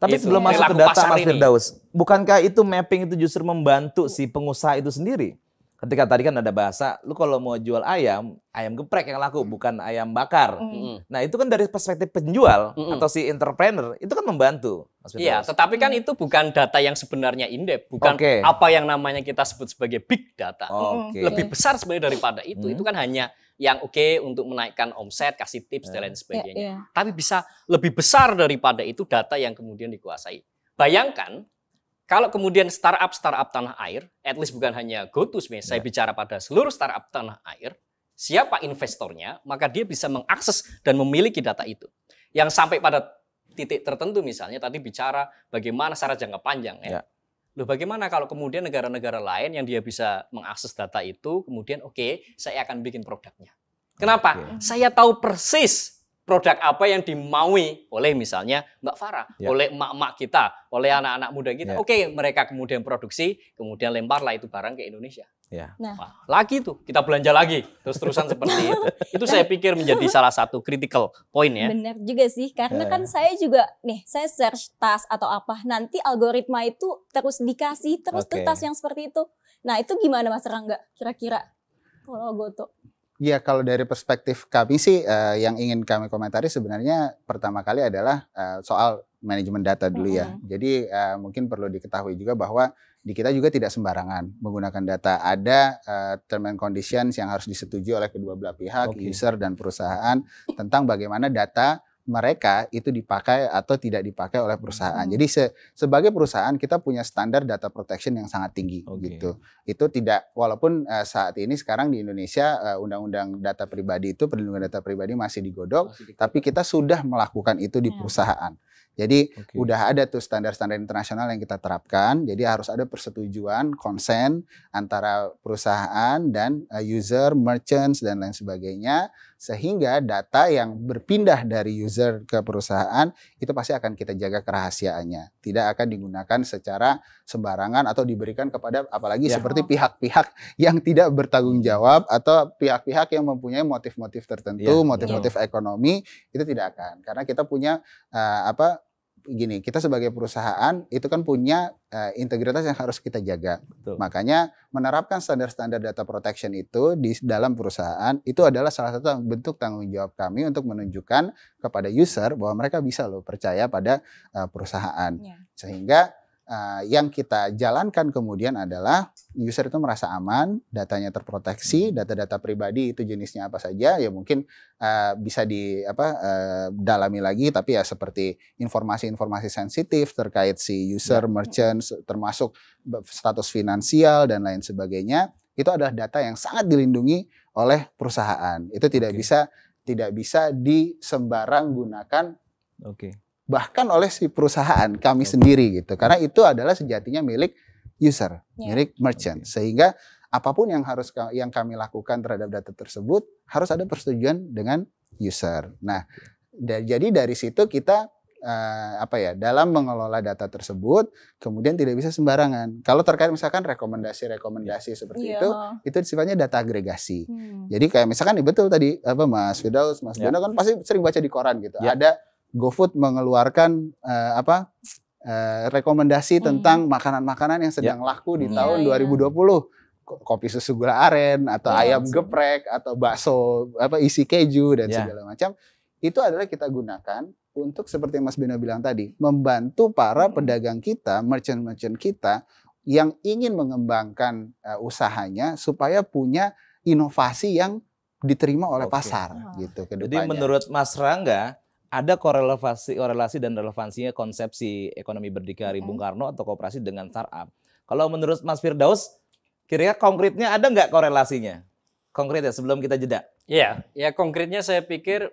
Tapi itu, sebelum masuk ke data Mas Firdaus, bukankah itu mapping itu justru membantu si pengusaha itu sendiri? Ketika tadi kan ada bahasa, lu kalau mau jual ayam, ayam geprek yang laku, bukan ayam bakar. Mm. Nah itu kan dari perspektif penjual mm -mm. atau si entrepreneur, itu kan membantu. Mas iya, tetapi kan hmm. itu bukan data yang sebenarnya indep, bukan okay. apa yang namanya kita sebut sebagai big data. Okay. Hmm. Lebih besar sebenarnya daripada itu. Hmm. Itu kan hanya yang oke okay untuk menaikkan omset, kasih tips yeah. dan ya. lain sebagainya. Yeah, yeah. Tapi bisa lebih besar daripada itu data yang kemudian dikuasai. Bayangkan kalau kemudian startup startup tanah air, at least bukan hanya GoToSme, yeah. saya ya. bicara pada seluruh startup tanah air, siapa investornya, maka dia bisa mengakses dan memiliki data itu. Yang sampai pada titik tertentu misalnya tadi bicara bagaimana secara jangka panjang ya. ya. Loh bagaimana kalau kemudian negara-negara lain yang dia bisa mengakses data itu kemudian oke okay, saya akan bikin produknya. Kenapa? Okay. Saya tahu persis produk apa yang dimaui oleh misalnya Mbak Farah, ya. oleh emak-emak kita, oleh ya. anak-anak muda kita. Ya. Oke, okay, mereka kemudian produksi, kemudian lemparlah itu barang ke Indonesia. Ya. Nah. Wah, lagi tuh kita belanja lagi terus-terusan seperti itu. Itu saya pikir menjadi salah satu critical point ya. Benar juga sih karena ya. kan saya juga nih saya search tas atau apa nanti algoritma itu terus dikasih terus okay. tas yang seperti itu. Nah itu gimana Mas Rangga kira-kira kalau gue tuh. Ya kalau dari perspektif kami sih uh, yang ingin kami komentari sebenarnya pertama kali adalah uh, soal manajemen data dulu mm -hmm. ya. Jadi uh, mungkin perlu diketahui juga bahwa di kita juga tidak sembarangan menggunakan data. Ada uh, term and conditions yang harus disetujui oleh kedua belah pihak, okay. user dan perusahaan tentang bagaimana data mereka itu dipakai atau tidak dipakai oleh perusahaan. Hmm. Jadi se sebagai perusahaan kita punya standar data protection yang sangat tinggi okay. gitu. Itu tidak walaupun uh, saat ini sekarang di Indonesia undang eh, undang-undang data pribadi itu perlindungan data pribadi masih digodok, masih tapi kita sudah melakukan itu di iya. perusahaan. Jadi okay. udah ada tuh standar-standar internasional yang kita terapkan. Jadi harus ada persetujuan, konsen antara perusahaan dan eh, user, merchants dan lain sebagainya sehingga data yang berpindah dari user ke perusahaan itu pasti akan kita jaga kerahasiaannya. Tidak akan digunakan secara sembarangan atau diberikan kepada apalagi ya. seperti pihak-pihak yang tidak bertanggung jawab atau pihak-pihak yang mempunyai motif-motif tertentu, ya, motif-motif ya. ekonomi itu tidak akan. Karena kita punya uh, apa gini, kita sebagai perusahaan itu kan punya uh, integritas yang harus kita jaga. Betul. Makanya menerapkan standar-standar data protection itu di dalam perusahaan itu adalah salah satu bentuk tanggung jawab kami untuk menunjukkan kepada user bahwa mereka bisa loh percaya pada uh, perusahaan. Yeah. Sehingga Uh, yang kita jalankan kemudian adalah user itu merasa aman, datanya terproteksi, data-data pribadi itu jenisnya apa saja ya mungkin uh, bisa di apa uh, dalami lagi tapi ya seperti informasi-informasi sensitif terkait si user, ya. merchant termasuk status finansial dan lain sebagainya itu adalah data yang sangat dilindungi oleh perusahaan. Itu tidak okay. bisa tidak bisa disembarang gunakan Oke. Okay bahkan oleh si perusahaan kami sendiri gitu karena itu adalah sejatinya milik user yeah. milik merchant sehingga apapun yang harus yang kami lakukan terhadap data tersebut harus ada persetujuan dengan user nah da jadi dari situ kita uh, apa ya dalam mengelola data tersebut kemudian tidak bisa sembarangan. Kalau terkait misalkan rekomendasi-rekomendasi iya. seperti yeah. itu itu sifatnya data agregasi. Hmm. Jadi kayak misalkan ibu betul tadi apa Mas Firdaus, Mas yeah. Ya. Dono kan pasti sering baca di koran gitu. Yeah. Ada GoFood mengeluarkan uh, apa uh, rekomendasi hmm. tentang makanan-makanan yang sedang yeah. laku di hmm. tahun yeah, 2020. Yeah. Kopi susu gula aren atau yeah, ayam so. geprek atau bakso apa isi keju dan yeah. segala macam. Itu adalah kita gunakan untuk seperti Mas Bino bilang tadi, membantu para hmm. pedagang kita, merchant-merchant kita yang ingin mengembangkan uh, usahanya supaya punya inovasi yang diterima oleh okay. pasar oh. gitu kedepannya. Jadi menurut Mas Rangga, ada korelasi korelasi dan relevansinya konsepsi ekonomi berdikari hmm. Bung Karno atau kooperasi dengan startup. Kalau menurut Mas Firdaus, kira-kira konkretnya ada nggak korelasinya? Konkret ya sebelum kita jeda. Iya, yeah. ya konkretnya saya pikir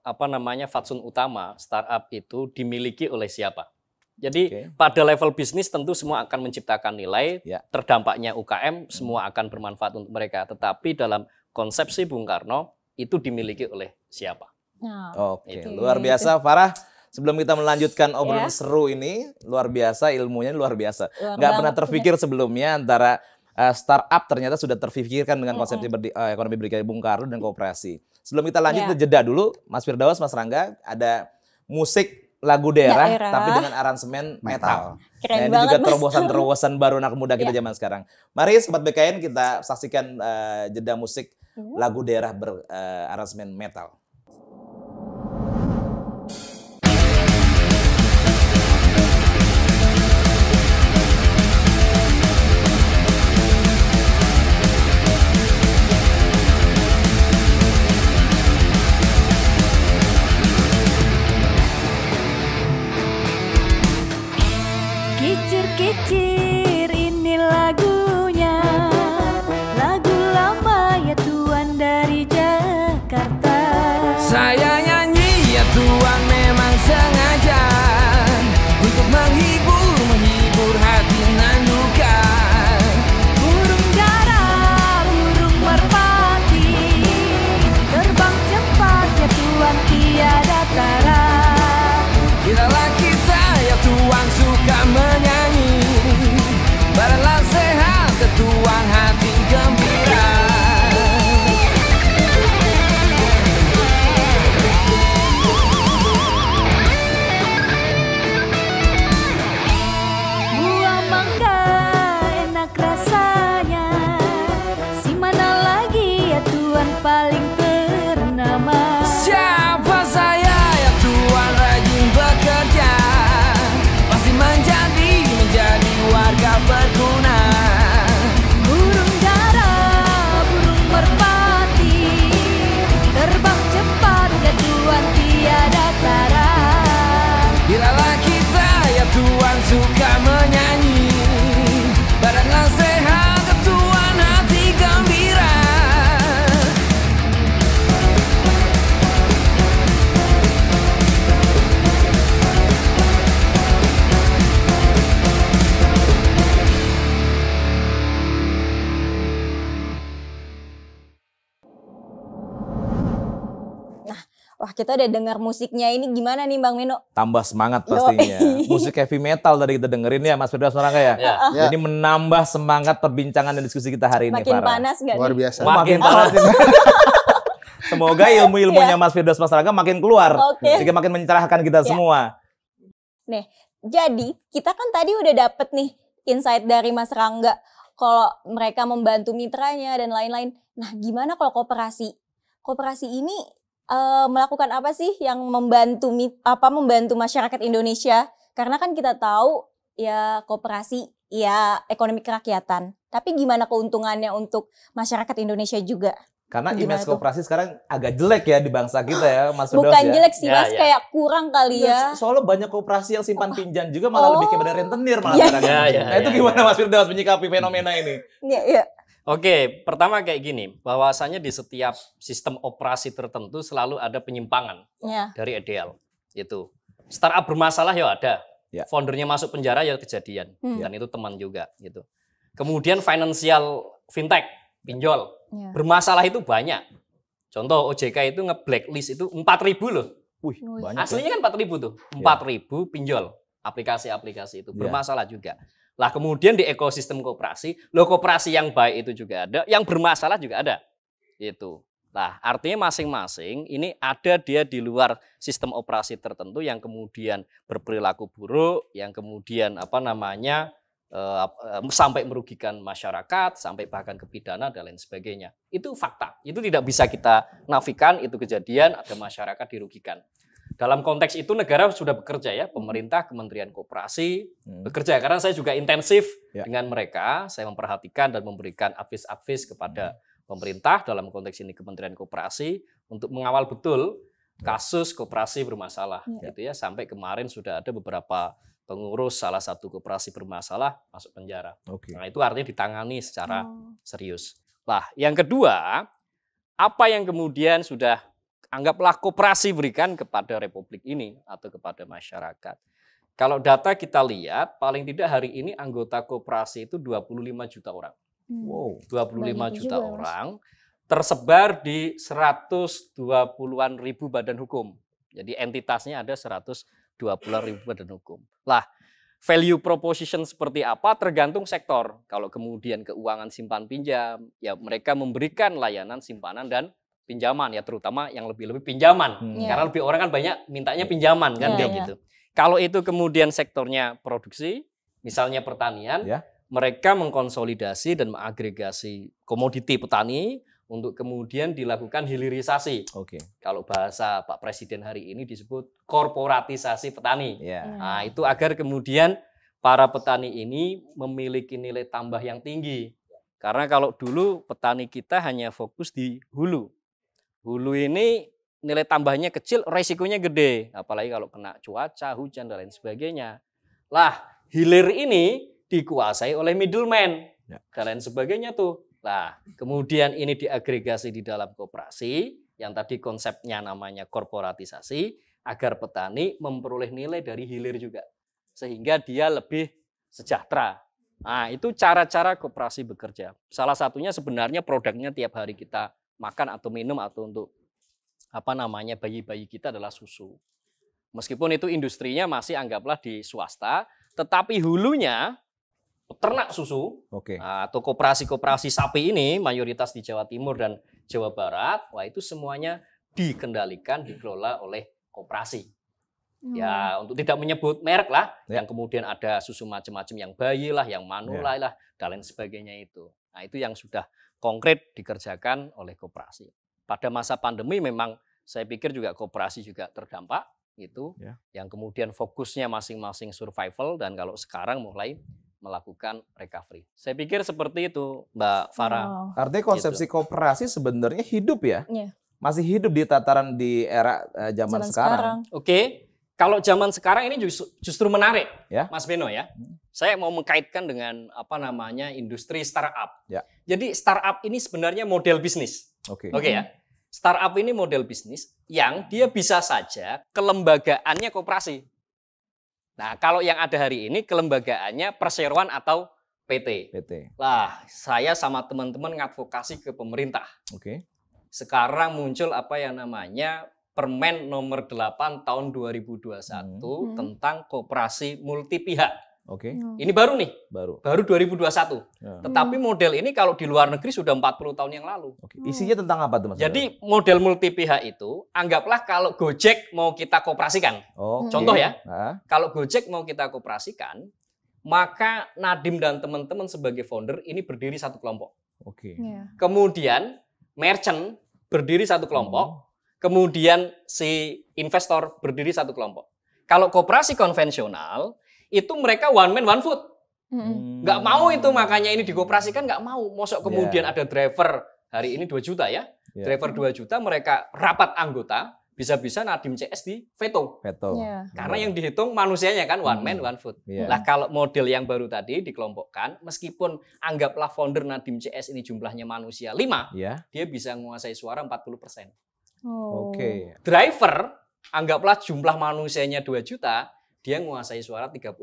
apa namanya fatsun utama startup itu dimiliki oleh siapa? Jadi okay. pada level bisnis tentu semua akan menciptakan nilai, yeah. terdampaknya UKM semua akan bermanfaat untuk mereka. Tetapi dalam konsepsi Bung Karno itu dimiliki oleh siapa? Oh, Oke, okay. luar biasa Farah. Sebelum kita melanjutkan iya. obrolan yeah. seru ini, luar biasa ilmunya luar biasa. Luar Nggak pernah terpikir ya. sebelumnya antara uh, startup ternyata sudah terpikirkan dengan konsep mm -hmm. di, uh, eh, ekonomi bergaya Bung Karno dan kooperasi. Sebelum kita lanjut yeah. ke jeda dulu, Mas Firdaus, Mas Rangga, ada musik lagu daerah, daerah. tapi dengan aransemen metal. metal. Keren nah, ini juga terobosan-terobosan baru anak muda kita yeah. zaman sekarang. Mari sempat BKN kita saksikan uh, jeda musik iya. lagu daerah beraransemen uh, metal. udah dengar musiknya ini gimana nih Bang Mino? Tambah semangat pastinya. Musik heavy metal tadi kita dengerin ya Mas Firdaus Norangka ya. Yeah. Ya. Jadi menambah semangat perbincangan dan diskusi kita hari ini. Makin panas gak Luar biasa. Makin, Makin panas. Semoga ilmu-ilmunya yeah. Mas Firdaus Mas Raga makin keluar. Okay. Sehingga makin mencerahkan kita yeah. semua. Nih, jadi kita kan tadi udah dapet nih insight dari Mas Rangga. Kalau mereka membantu mitranya dan lain-lain. Nah gimana kalau kooperasi? Kooperasi ini uh, melakukan apa sih yang membantu apa membantu masyarakat Indonesia? Karena kan kita tahu ya kooperasi ya ekonomi kerakyatan. Tapi gimana keuntungannya untuk masyarakat Indonesia juga? Karena Gimana image kooperasi sekarang agak jelek ya di bangsa kita ya, Mas Bukan Udos, ya. jelek sih, ya, Mas, ya, ya. kayak kurang kali iya, ya. Soalnya banyak kooperasi yang simpan pinjam juga malah oh. lebih kepada rentenir malah ya, Ya, ya, nah, ya, itu ya. gimana ya. Mas Firdaus menyikapi fenomena ini? Iya, iya. Oke, pertama kayak gini, bahwasanya di setiap sistem operasi tertentu selalu ada penyimpangan ya. dari ideal. E itu startup bermasalah ya ada, ya. foundernya masuk penjara ya kejadian, hmm. dan itu teman juga gitu. Kemudian financial fintech, pinjol, ya. bermasalah itu banyak. Contoh OJK itu nge-blacklist itu ribu loh. Wih, banyak. Aslinya ya. kan ribu tuh, 4000 ya. ribu pinjol, aplikasi-aplikasi itu ya. bermasalah ya. juga. Lah kemudian di ekosistem koperasi, lo koperasi yang baik itu juga ada, yang bermasalah juga ada. Itu. Nah, artinya masing-masing ini ada dia di luar sistem operasi tertentu yang kemudian berperilaku buruk, yang kemudian apa namanya eh, eh, sampai merugikan masyarakat, sampai bahkan ke pidana dan lain sebagainya. Itu fakta. Itu tidak bisa kita nafikan, itu kejadian ada masyarakat dirugikan. Dalam konteks itu negara sudah bekerja ya, pemerintah, kementerian kooperasi hmm. bekerja karena saya juga intensif ya. dengan mereka, saya memperhatikan dan memberikan advis-advis kepada hmm. pemerintah dalam konteks ini kementerian kooperasi untuk mengawal betul ya. kasus kooperasi bermasalah ya. gitu ya sampai kemarin sudah ada beberapa pengurus salah satu kooperasi bermasalah masuk penjara. Okay. Nah, itu artinya ditangani secara oh. serius. Lah, yang kedua, apa yang kemudian sudah anggaplah koperasi berikan kepada republik ini atau kepada masyarakat. Kalau data kita lihat, paling tidak hari ini anggota koperasi itu 25 juta orang. Hmm. Wow, 25 Banyak juta juga, orang tersebar di 120-an ribu badan hukum. Jadi entitasnya ada 120 ribu badan hukum. Lah, value proposition seperti apa tergantung sektor. Kalau kemudian keuangan simpan pinjam, ya mereka memberikan layanan simpanan dan pinjaman ya terutama yang lebih-lebih pinjaman hmm. yeah. karena lebih orang kan banyak mintanya pinjaman kan yeah, dia yeah. gitu. Kalau itu kemudian sektornya produksi, misalnya pertanian, yeah. mereka mengkonsolidasi dan mengagregasi komoditi petani untuk kemudian dilakukan hilirisasi. Oke. Okay. Kalau bahasa Pak Presiden hari ini disebut korporatisasi petani. Yeah. Nah, itu agar kemudian para petani ini memiliki nilai tambah yang tinggi. Karena kalau dulu petani kita hanya fokus di hulu. Hulu ini nilai tambahnya kecil, resikonya gede. Apalagi kalau kena cuaca, hujan, dan lain sebagainya. Lah, hilir ini dikuasai oleh middleman ya. dan lain sebagainya tuh. Lah, kemudian ini diagregasi di dalam kooperasi yang tadi konsepnya namanya korporatisasi agar petani memperoleh nilai dari hilir juga sehingga dia lebih sejahtera. Nah, itu cara-cara kooperasi bekerja. Salah satunya sebenarnya produknya tiap hari kita makan atau minum atau untuk apa namanya bayi-bayi kita adalah susu. Meskipun itu industrinya masih anggaplah di swasta, tetapi hulunya peternak susu Oke. Ah, atau koperasi-koperasi sapi ini mayoritas di Jawa Timur dan Jawa Barat, wah itu semuanya dikendalikan, dikelola oleh koperasi. Ya, hmm. untuk tidak menyebut merek lah, ya. yang kemudian ada susu macam-macam yang bayi lah, yang manula ya. lah, dan lain sebagainya itu. Nah, itu yang sudah konkret dikerjakan oleh koperasi. Pada masa pandemi memang saya pikir juga koperasi juga terdampak itu ya. yang kemudian fokusnya masing-masing survival dan kalau sekarang mulai melakukan recovery. Saya pikir seperti itu Mbak Farah. Wow. Artinya konsepsi gitu. koperasi sebenarnya hidup ya? ya? Masih hidup di tataran di era uh, zaman, zaman sekarang. sekarang. Oke. Okay. Kalau zaman sekarang ini justru, justru menarik, ya? Mas Beno ya. Hmm saya mau mengkaitkan dengan apa namanya industri startup. Ya. Jadi startup ini sebenarnya model bisnis. Oke. Okay. Oke okay, ya. Hmm. Startup ini model bisnis yang dia bisa saja kelembagaannya koperasi. Nah, kalau yang ada hari ini kelembagaannya perseroan atau PT. PT. Lah, saya sama teman-teman ngadvokasi ke pemerintah. Oke. Okay. Sekarang muncul apa yang namanya Permen nomor 8 tahun 2021 hmm. hmm. tentang koperasi multi pihak. Oke. Okay. Oh. Ini baru nih. Baru. Baru 2021. Ya. Tetapi model ini kalau di luar negeri sudah 40 tahun yang lalu. Oke. Okay. Hmm. Isinya tentang apa tuh Mas? Jadi model multi pihak itu anggaplah kalau Gojek mau kita Oh, Okay. Contoh ya. Nah. Kalau Gojek mau kita kooperasikan, maka Nadim dan teman-teman sebagai founder ini berdiri satu kelompok. Oke. Okay. Iya. Yeah. Kemudian merchant berdiri satu kelompok, hmm. kemudian si investor berdiri satu kelompok. Kalau kooperasi konvensional itu mereka one man one food. Hmm. Nggak mau itu makanya ini dikoperasikan nggak mau. Mosok iya. kemudian yeah. ada driver hari ini 2 juta ya. Yeah. Driver 2 juta mereka rapat anggota, bisa-bisa Nadim CS di veto. Veto. Yeah. Karena iya. yang dihitung manusianya kan one man hmm. one foot. Yeah. Iya. Nah, kalau model yang baru tadi dikelompokkan meskipun anggaplah founder Nadim CS ini jumlahnya manusia 5, yeah. dia bisa menguasai suara 40%. Oh. Oke. Okay. Driver anggaplah jumlah manusianya 2 juta, dia menguasai suara 30%.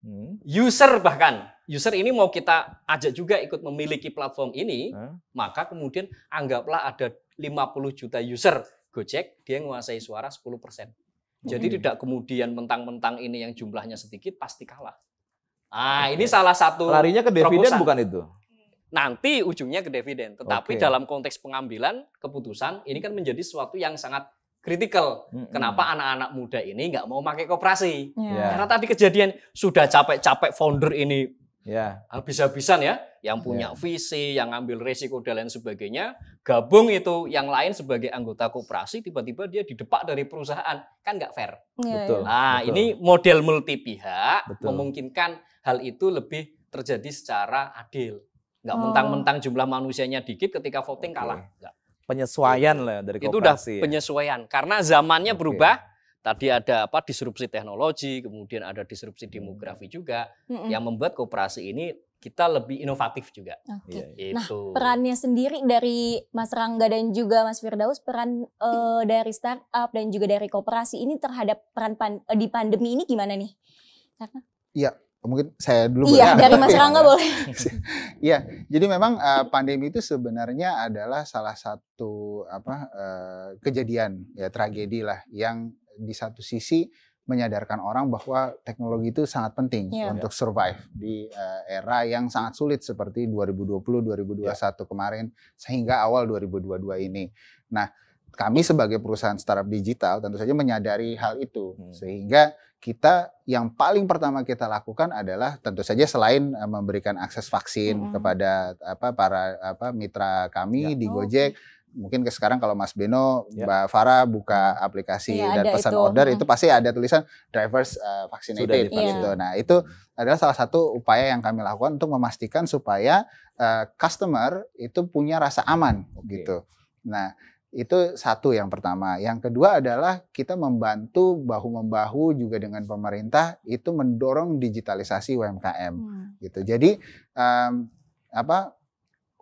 Hmm. User bahkan, user ini mau kita ajak juga ikut memiliki platform ini, hmm. maka kemudian anggaplah ada 50 juta user Gojek, dia menguasai suara 10%. Jadi hmm. tidak kemudian mentang-mentang ini yang jumlahnya sedikit pasti kalah. Ah, okay. ini salah satu larinya ke dividen bukan itu? Nanti ujungnya ke dividen, tetapi okay. dalam konteks pengambilan keputusan ini kan menjadi sesuatu yang sangat kritikal. Mm-hmm. Kenapa anak-anak muda ini nggak mau pakai kooperasi? Yeah. Ya. Karena tadi kejadian sudah capek-capek founder ini yeah. habis-habisan ya, yang punya yeah. visi, yang ambil resiko dan lain sebagainya, gabung itu yang lain sebagai anggota kooperasi, tiba-tiba dia didepak dari perusahaan, kan nggak fair. Yeah, iya. Betul. Nah, Betul. ini model multi pihak memungkinkan hal itu lebih terjadi secara adil. Nggak oh. mentang-mentang jumlah manusianya dikit ketika voting okay. kalah. Nggak penyesuaian iya. lah dari itu koperasi. Itu ya. udah penyesuaian karena zamannya okay. berubah. Tadi ada apa disrupsi teknologi, kemudian ada disrupsi hmm. demografi juga mm -mm. yang membuat kooperasi ini kita lebih inovatif juga. Okay. Iya, iya. Itu. Nah, perannya sendiri dari Mas Rangga dan juga Mas Firdaus, peran uh, dari startup dan juga dari kooperasi ini terhadap peran pan, eh, di pandemi ini gimana nih? Karena Iya, mungkin saya dulu iya benar. dari mas Rangga boleh iya jadi memang uh, pandemi itu sebenarnya adalah salah satu apa uh, kejadian ya tragedi lah yang di satu sisi menyadarkan orang bahwa teknologi itu sangat penting ya. untuk survive di uh, era yang sangat sulit seperti 2020 2021 ya. kemarin sehingga awal 2022 ini. Nah, kami sebagai perusahaan startup digital tentu saja menyadari hal itu hmm. sehingga kita yang paling pertama kita lakukan adalah tentu saja selain eh, memberikan akses vaksin hmm. kepada apa para apa mitra kami ya. di oh, Gojek iya. mungkin ke sekarang kalau Mas Beno ya. Mbak Farah buka iya, aplikasi ya, dan pesan itu. order hmm. itu pasti ada tulisan drivers uh, vaccinated gitu. Nah, itu adalah salah satu upaya yang kami lakukan untuk memastikan supaya uh, customer itu punya rasa aman okay. gitu. Nah, itu satu yang pertama. Yang kedua adalah kita membantu bahu-membahu juga dengan pemerintah itu mendorong digitalisasi UMKM hmm. gitu. Jadi um, apa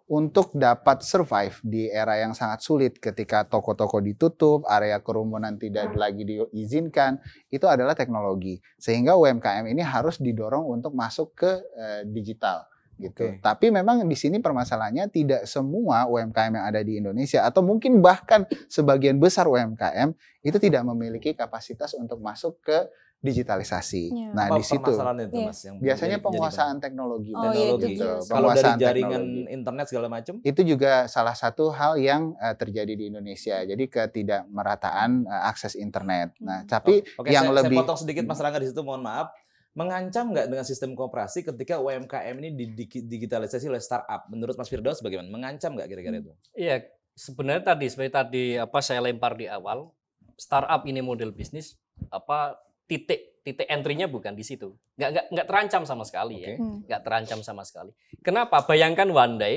untuk dapat survive di era yang sangat sulit ketika toko-toko ditutup, area kerumunan tidak hmm. lagi diizinkan, itu adalah teknologi. Sehingga UMKM ini harus didorong untuk masuk ke uh, digital gitu. Okay. Tapi memang di sini permasalahannya tidak semua UMKM yang ada di Indonesia atau mungkin bahkan sebagian besar UMKM itu tidak memiliki kapasitas untuk masuk ke digitalisasi. Yeah. Nah, Apa di situ itu, iya. Mas, yang biasanya penguasaan teknologi, oh, iya, teknologi, gitu. Kalau dari jaringan teknologi. internet segala macam. Itu juga salah satu hal yang uh, terjadi di Indonesia. Jadi ketidakmerataan uh, eh, akses internet. Nah, hmm. tapi oh, okay, yang saya, lebih saya potong sedikit Mas Rangga di situ mohon maaf Mengancam nggak dengan sistem kooperasi ketika UMKM ini digitalisasi oleh startup? Menurut Mas Firdaus bagaimana? Mengancam nggak kira-kira hmm. itu? Iya, sebenarnya tadi seperti tadi apa saya lempar di awal, startup ini model bisnis apa titik titik entry-nya bukan di situ. Nggak nggak nggak terancam sama sekali okay. ya. Hmm. Nggak terancam sama sekali. Kenapa? Bayangkan one day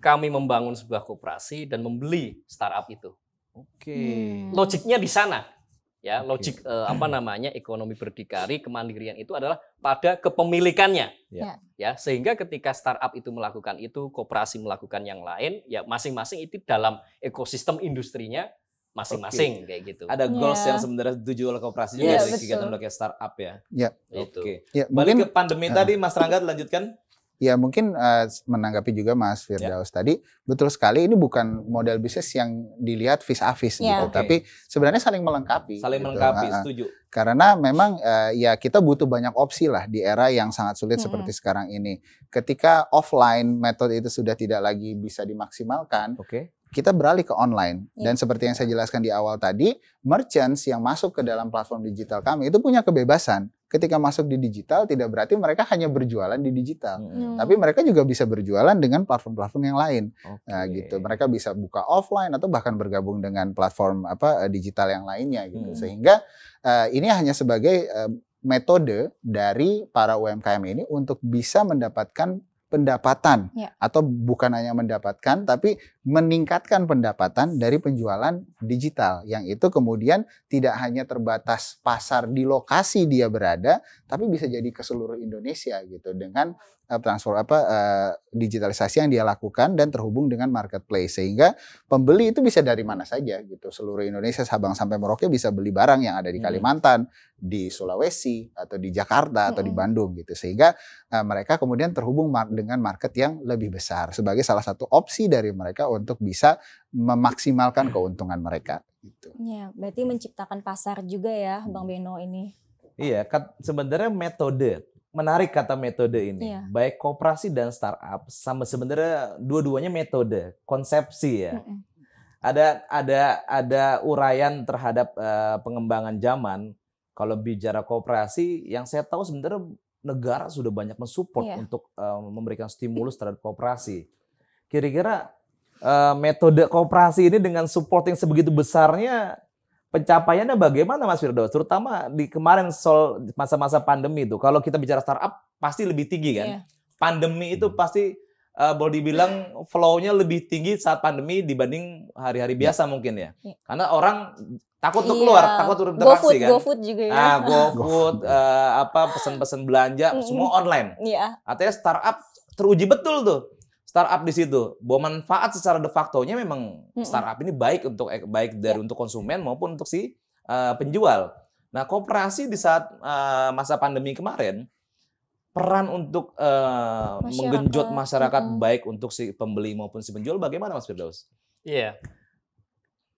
kami membangun sebuah kooperasi dan membeli startup itu. Oke. Okay. Hmm. Logiknya di sana ya logik e, okay. eh, apa namanya ekonomi berdikari kemandirian itu adalah pada kepemilikannya yeah. Ya. ya sehingga ketika startup itu melakukan itu koperasi melakukan yang lain ya masing-masing itu dalam ekosistem industrinya masing-masing okay. kayak gitu ada goals yeah. yang sebenarnya tujuh oleh koperasi yeah, juga dari ya, kegiatan kayak startup ya ya yeah. Gitu. oke okay. Ya, yeah, balik mungkin, ke pandemi uh, tadi Mas Rangga lanjutkan Ya mungkin uh, menanggapi juga Mas ya. Firdaus yeah. tadi, betul sekali ini bukan model bisnis yang dilihat vis a vis yeah. gitu, okay. tapi sebenarnya saling melengkapi. Saling gitu. melengkapi, uh, setuju. Karena memang uh, ya kita butuh banyak opsi lah di era yang sangat sulit -hmm. seperti sekarang ini. Ketika offline metode itu sudah tidak lagi bisa dimaksimalkan, okay kita beralih ke online. Ya. Dan seperti yang saya jelaskan di awal tadi, merchants yang masuk ke dalam platform digital kami itu punya kebebasan ketika masuk di digital tidak berarti mereka hanya berjualan di digital, hmm. hmm. tapi mereka juga bisa berjualan dengan platform-platform yang lain. Okay. Nah, gitu. Mereka bisa buka offline atau bahkan bergabung dengan platform apa eh, digital yang lainnya gitu. Hmm. Sehingga uh, ini hanya sebagai uh, metode dari para UMKM ini untuk bisa mendapatkan pendapatan ya. atau bukan hanya mendapatkan tapi meningkatkan pendapatan dari penjualan digital yang itu kemudian tidak hanya terbatas pasar di lokasi dia berada tapi bisa jadi ke seluruh Indonesia gitu dengan Eh, transfer apa uh, digitalisasi yang dia lakukan dan terhubung dengan marketplace sehingga pembeli itu bisa dari mana saja gitu seluruh Indonesia Sabang sampai Merauke bisa beli barang yang ada di hmm. Kalimantan di Sulawesi atau di Jakarta atau di hmm. Bandung gitu sehingga uh, mereka kemudian terhubung mar dengan market yang lebih besar sebagai salah satu opsi dari mereka untuk bisa memaksimalkan keuntungan mereka gitu. Ya, berarti menciptakan pasar juga ya Bang hmm. Beno ini. Iya, kan sebenarnya metode menarik kata metode ini. Iya. Baik kooperasi dan startup sama sebenarnya dua-duanya metode, konsepsi ya. Mm -mm. Ada ada ada uraian terhadap uh, pengembangan zaman. Kalau bicara kooperasi, yang saya tahu sebenarnya negara sudah banyak mensupport iya. untuk uh, memberikan stimulus terhadap kooperasi. Kira-kira uh, metode kooperasi ini dengan support yang sebegitu besarnya pencapaiannya bagaimana Mas Firdaus? Terutama di kemarin soal masa-masa pandemi itu. Kalau kita bicara startup pasti lebih tinggi kan? Yeah. Pandemi itu pasti uh, boleh dibilang flow-nya lebih tinggi saat pandemi dibanding hari-hari iya. biasa yeah. mungkin ya. Yeah. Karena orang takut untuk iya. keluar, takut untuk interaksi kan? go food, kan. GoFood juga ya. Nah, GoFood uh, eh, apa pesan-pesan belanja mm -hmm. semua online. Iya. Yeah. Artinya startup teruji betul tuh startup di situ bahwa manfaat secara de facto-nya memang startup ini baik untuk eh, baik dari yeah. untuk konsumen maupun untuk si uh, penjual. Nah, koperasi di saat uh, masa pandemi kemarin peran untuk uh, masyarakat. menggenjot masyarakat -hmm. baik untuk si pembeli maupun si penjual bagaimana Mas Firdaus? Iya. Yeah.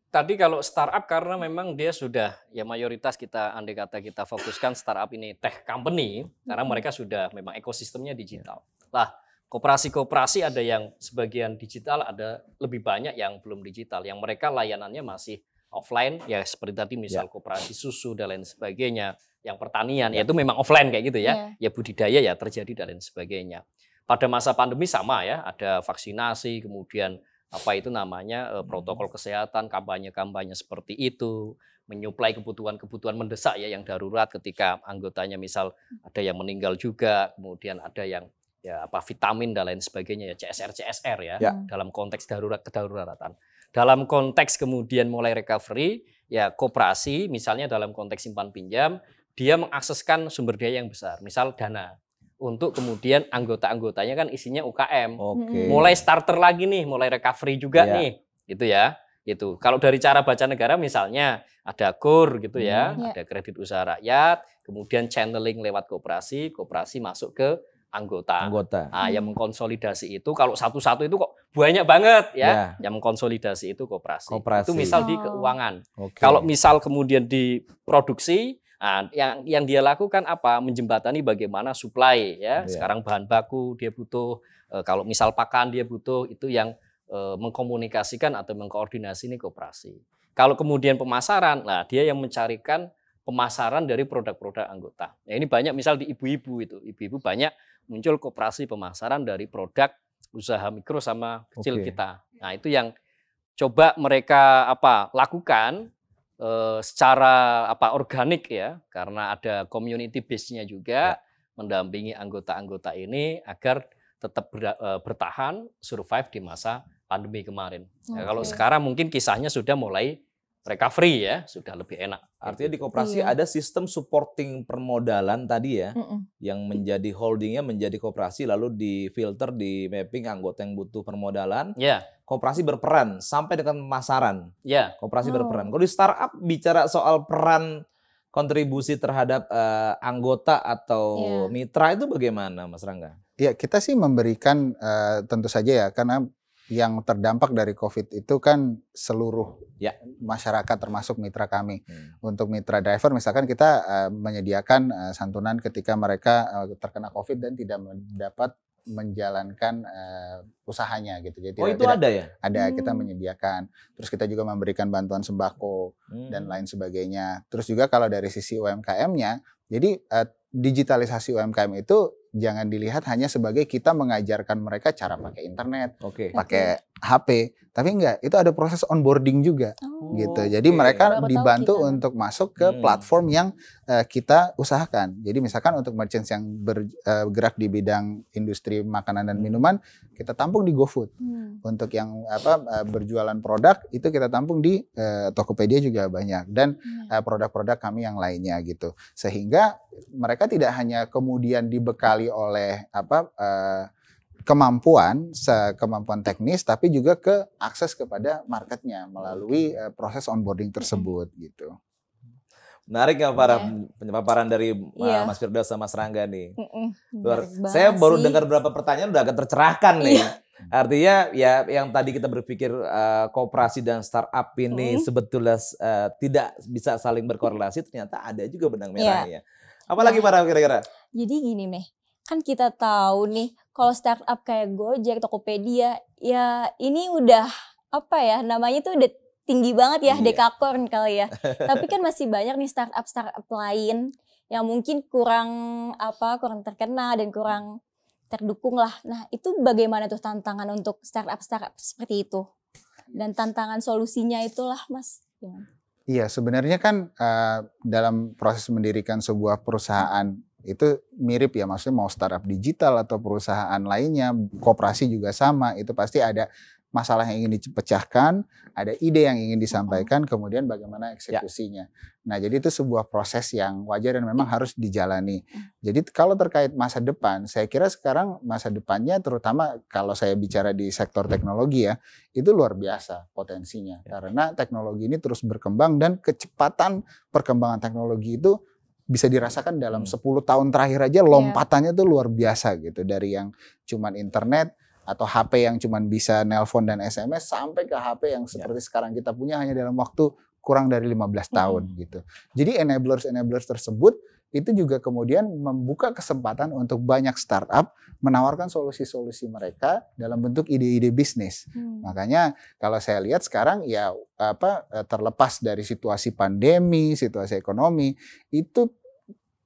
Tadi kalau startup karena memang dia sudah ya mayoritas kita andai kata kita fokuskan startup ini tech company karena mereka sudah memang ekosistemnya iya. digital. Lah, Koperasi-koperasi ada yang sebagian digital, ada lebih banyak yang belum digital, yang mereka layanannya masih offline, ya seperti tadi misal ya. koperasi susu dan lain sebagainya, yang pertanian, ya. itu memang offline kayak gitu ya, ya, ya budidaya ya terjadi dan lain sebagainya. Pada masa pandemi sama ya, ada vaksinasi, kemudian apa itu namanya eh, hmm. protokol kesehatan, kampanye-kampanye seperti itu, menyuplai kebutuhan-kebutuhan mendesak ya yang darurat ketika anggotanya misal ada yang meninggal juga, kemudian ada yang ya apa vitamin dan lain sebagainya ya CSR CSR ya, ya. dalam konteks darurat kedaruratan. Dalam konteks kemudian mulai recovery ya koperasi misalnya dalam konteks simpan pinjam dia mengakseskan sumber daya yang besar, misal dana untuk kemudian anggota-anggotanya kan isinya UKM. Okay. Hmm. Mulai starter lagi nih, mulai recovery juga ya. nih, gitu ya. Gitu. Kalau dari cara baca negara misalnya ada KUR gitu ya, hmm. ya ada kredit usaha rakyat, kemudian channeling lewat koperasi, koperasi masuk ke anggota. Anggota. Nah, yang hmm. mengkonsolidasi itu kalau satu-satu itu kok banyak banget ya. Yeah. Yang mengkonsolidasi itu koperasi. koperasi. Itu misal oh. di keuangan. Okay. Kalau misal kemudian di produksi, nah, yang yang dia lakukan apa? Menjembatani bagaimana supply ya. yeah. Sekarang bahan baku dia butuh, e, kalau misal pakan dia butuh, itu yang e, mengkomunikasikan atau mengkoordinasi ini kooperasi Kalau kemudian pemasaran, nah dia yang mencarikan pemasaran dari produk-produk anggota. nah, ini banyak misal di ibu-ibu itu, ibu-ibu banyak muncul kooperasi pemasaran dari produk usaha mikro sama kecil okay. kita. Nah, itu yang coba mereka apa lakukan e, secara apa organik ya, karena ada community base-nya juga ya. mendampingi anggota-anggota ini agar tetap ber, e, eh, bertahan survive di masa pandemi kemarin. Okay. Nah, kalau sekarang mungkin kisahnya sudah mulai recovery ya sudah lebih enak. Artinya di gitu. koperasi iya. ada sistem supporting permodalan tadi ya, mm -mm. yang menjadi holdingnya menjadi koperasi lalu di filter di mapping anggota yang butuh permodalan. Yeah. Koperasi berperan sampai dengan pemasaran. Yeah. Koperasi oh. berperan. Kalau di startup bicara soal peran kontribusi terhadap uh, anggota atau yeah. mitra itu bagaimana, Mas Rangga? Ya kita sih memberikan uh, tentu saja ya karena yang terdampak dari COVID itu kan seluruh ya. masyarakat termasuk mitra kami. Hmm. Untuk mitra driver misalkan kita uh, menyediakan uh, santunan ketika mereka uh, terkena COVID dan tidak mendapat menjalankan uh, usahanya gitu. Jadi oh itu tidak, ada ya? Ada hmm. kita menyediakan. Terus kita juga memberikan bantuan sembako hmm. dan lain sebagainya. Terus juga kalau dari sisi UMKM-nya, jadi uh, digitalisasi UMKM itu jangan dilihat hanya sebagai kita mengajarkan mereka cara pakai internet, okay. pakai HP, tapi enggak, itu ada proses onboarding juga oh, gitu. Jadi okay. mereka Berapa dibantu untuk masuk ke hmm. platform yang uh, kita usahakan. Jadi misalkan untuk merchants yang bergerak eh, di bidang industri makanan dan hmm. minuman, kita tampung di GoFood. Hmm. Untuk yang apa eh, berjualan produk itu kita tampung di uh, Tokopedia juga banyak dan hmm. produk-produk hmm. uh, kami yang lainnya gitu. Sehingga mereka tidak hanya kemudian dibekali oleh apa uh, kemampuan, kemampuan teknis, tapi juga ke akses kepada marketnya melalui uh, proses onboarding tersebut gitu. Menarik ya para yeah. paparan dari yeah. Iya. Mas Firdaus sama Mas Rangga nih. Mm -mm, saya baru dengar beberapa pertanyaan udah agak tercerahkan nih. Yeah. Artinya ya yang tadi kita berpikir uh, kooperasi dan startup ini mm. sebetulnya uh, tidak bisa saling berkorelasi ternyata ada juga benang merahnya. Yeah. Apalagi para iya. kira-kira? Jadi gini nih, kan kita tahu nih kalau startup kayak Gojek, Tokopedia, ya ini udah apa ya namanya tuh udah tinggi banget ya iya. dekakorn kali ya. Tapi kan masih banyak nih startup startup lain yang mungkin kurang apa kurang terkenal dan kurang terdukung lah. Nah itu bagaimana tuh tantangan untuk startup startup seperti itu dan tantangan solusinya itulah mas. Iya sebenarnya kan uh, dalam proses mendirikan sebuah perusahaan itu mirip ya maksudnya mau startup digital atau perusahaan lainnya, koperasi juga sama, itu pasti ada masalah yang ingin dipecahkan, ada ide yang ingin disampaikan, kemudian bagaimana ya. eksekusinya. Ya. Nah, jadi itu sebuah proses yang wajar dan memang ya. harus dijalani. Ya. Jadi kalau terkait masa depan, saya kira sekarang masa depannya terutama kalau saya bicara di sektor teknologi ya, itu luar biasa potensinya. Ya. Karena teknologi ini terus berkembang dan kecepatan perkembangan teknologi itu bisa dirasakan dalam hmm. sepuluh 10 tahun terakhir aja lompatannya yeah. tuh luar biasa gitu dari yang cuman internet atau HP yang cuman bisa nelpon dan SMS sampai ke HP yang iya. seperti yeah. sekarang kita punya hanya dalam waktu kurang dari 15 tahun mm. gitu. Jadi enablers enablers tersebut itu juga kemudian membuka kesempatan untuk banyak startup menawarkan solusi-solusi mereka dalam bentuk ide-ide bisnis. Hmm. Makanya kalau saya lihat sekarang ya apa eh, terlepas dari situasi pandemi, situasi ekonomi, itu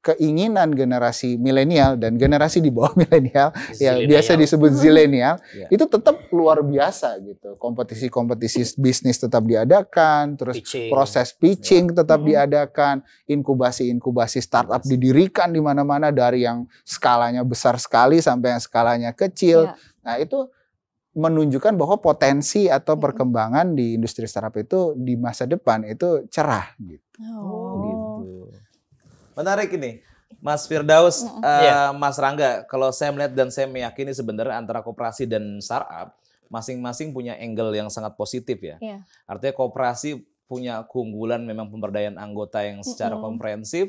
keinginan generasi milenial dan generasi di bawah milenial yang biasa disebut hmm. zilenial yeah. itu tetap luar biasa gitu. Kompetisi-kompetisi bisnis tetap diadakan, terus pitching. proses pitching yeah. tetap mm -hmm. diadakan, inkubasi-inkubasi startup didirikan di mana-mana dari yang skalanya besar sekali sampai yang skalanya kecil. Yeah. Nah, itu menunjukkan bahwa potensi atau hmm. perkembangan di industri startup itu di masa depan itu cerah gitu. Oh. Menarik ini. Mas Firdaus, mm uh, eh, yeah. Mas Rangga, kalau saya melihat dan saya meyakini sebenarnya antara kooperasi dan startup masing-masing punya angle yang sangat positif ya. Yeah. Artinya kooperasi punya keunggulan memang pemberdayaan anggota yang secara mm -hmm. komprehensif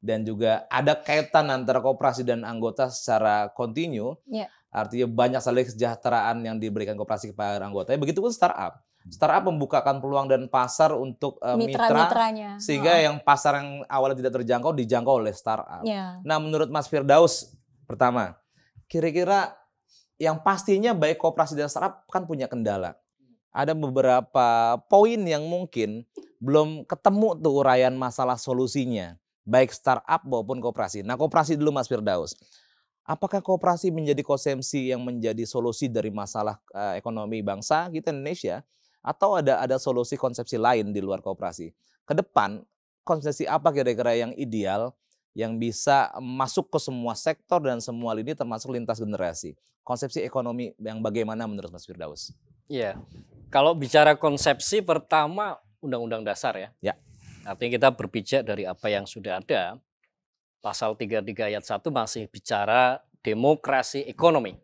dan juga ada kaitan antara kooperasi dan anggota secara kontinu. Yeah. Artinya banyak sekali kesejahteraan yang diberikan kooperasi kepada anggotanya. Begitupun startup Hmm. startup membukakan peluang dan pasar untuk uh, mitra, mitra sehingga oh. yang pasar yang awalnya tidak terjangkau dijangkau oleh startup. Yeah. Nah, menurut Mas Firdaus pertama, kira-kira yang pastinya baik kooperasi dan startup kan punya kendala. Ada beberapa poin yang mungkin belum ketemu tuh uraian masalah solusinya, baik startup maupun kooperasi. Nah, kooperasi dulu Mas Firdaus. Apakah kooperasi menjadi konsepsi yang menjadi solusi dari masalah uh, ekonomi bangsa kita Indonesia atau ada ada solusi konsepsi lain di luar kooperasi? Ke depan, konsepsi apa kira-kira yang ideal yang bisa masuk ke semua sektor dan semua lini termasuk lintas generasi. Konsepsi ekonomi yang bagaimana menurut Mas Firdaus? Iya. Kalau bicara konsepsi pertama undang-undang dasar ya. Ya. Artinya kita berpijak dari apa yang sudah ada. Pasal 33 ayat 1 masih bicara demokrasi ekonomi.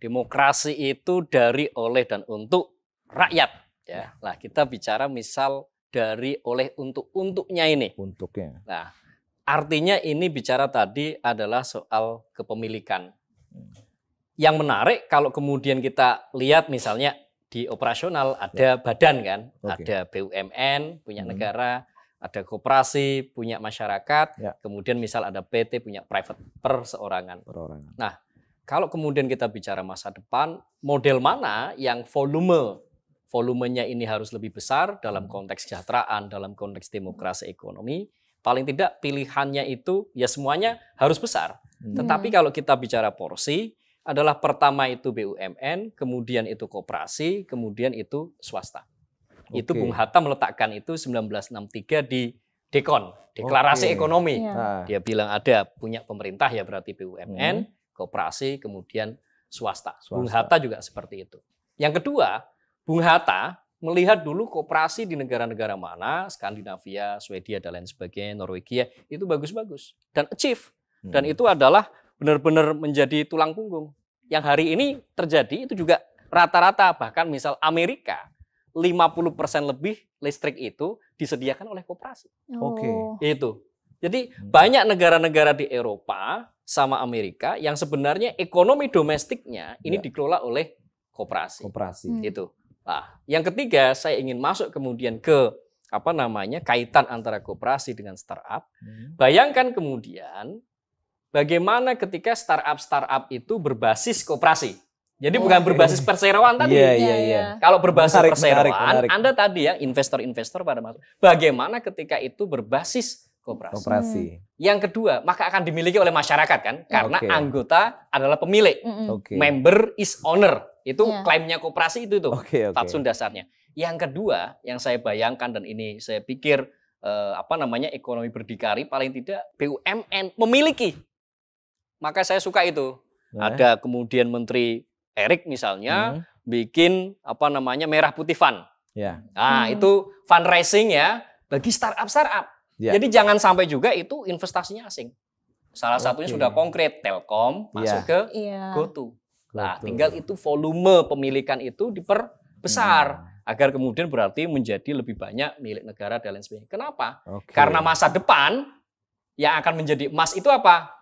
Demokrasi itu dari, oleh, dan untuk rakyat. Ya. Nah, kita bicara misal dari oleh untuk-untuknya ini. Untuknya. Nah, artinya ini bicara tadi adalah soal kepemilikan. Hmm. Yang menarik kalau kemudian kita lihat misalnya di operasional ada ya. badan kan, okay. ada BUMN punya hmm. negara, ada koperasi punya masyarakat, ya. kemudian misal ada PT punya private perseorangan. Perorangan. Nah, kalau kemudian kita bicara masa depan, model mana yang volume volumenya ini harus lebih besar dalam hmm. konteks kesejahteraan, dalam konteks demokrasi ekonomi. Paling tidak pilihannya itu ya semuanya harus besar. Hmm. Tetapi hmm. kalau kita bicara porsi adalah pertama itu BUMN, kemudian itu koperasi, kemudian itu swasta. Okay. Itu Bung Hatta meletakkan itu 1963 di Dekon, Deklarasi okay. Ekonomi. Yeah. Iya. Dia bilang ada punya pemerintah ya berarti BUMN, hmm. koperasi, kemudian swasta. swasta. Bung Hatta juga seperti itu. Yang kedua, Bung Hatta melihat dulu kooperasi di negara-negara mana, Skandinavia, Swedia dan lain sebagainya, Norwegia itu bagus-bagus dan achieve. Dan hmm. itu adalah benar-benar menjadi tulang punggung. Yang hari ini terjadi itu juga rata-rata bahkan misal Amerika 50% lebih listrik itu disediakan oleh kooperasi. Oke. Okay. Oh. Itu. Jadi hmm. banyak negara-negara di Eropa sama Amerika yang sebenarnya ekonomi domestiknya ini ya. dikelola oleh kooperasi kooperasi Hmm. Itu. Nah, yang ketiga saya ingin masuk kemudian ke apa namanya kaitan antara kooperasi dengan startup. Hmm. Bayangkan kemudian bagaimana ketika startup startup itu berbasis kooperasi. Jadi oh, bukan berbasis perseroan tadi. Iya iya, iya, iya, iya. Kalau berbasis menarik, perseroan, menarik, menarik. Anda tadi yang investor-investor pada masuk. Bagaimana ketika itu berbasis kooperasi? Kooperasi. Hmm. Yang kedua, maka akan dimiliki oleh masyarakat kan? Iya. Karena okay. anggota adalah pemilik. Okay. Member is owner. Itu yeah. klaimnya koperasi itu tuh okay, okay. fatsun dasarnya. Yang kedua yang saya bayangkan dan ini saya pikir eh, apa namanya ekonomi berdikari paling tidak BUMN memiliki. Maka saya suka itu. Yeah. Ada kemudian Menteri Erik misalnya hmm. bikin apa namanya merah putih fund. Ya. Nah, hmm. itu fundraising ya bagi startup startup. Ya. Jadi jangan sampai juga itu investasinya asing. Salah okay. satunya sudah konkret, Telkom ya. masuk ya. ke ya. GoTo. Nah, Betul. tinggal itu volume pemilikan itu diperbesar hmm. agar kemudian berarti menjadi lebih banyak milik negara dan lain sebagainya. Kenapa? Okay. Karena masa depan yang akan menjadi emas itu apa?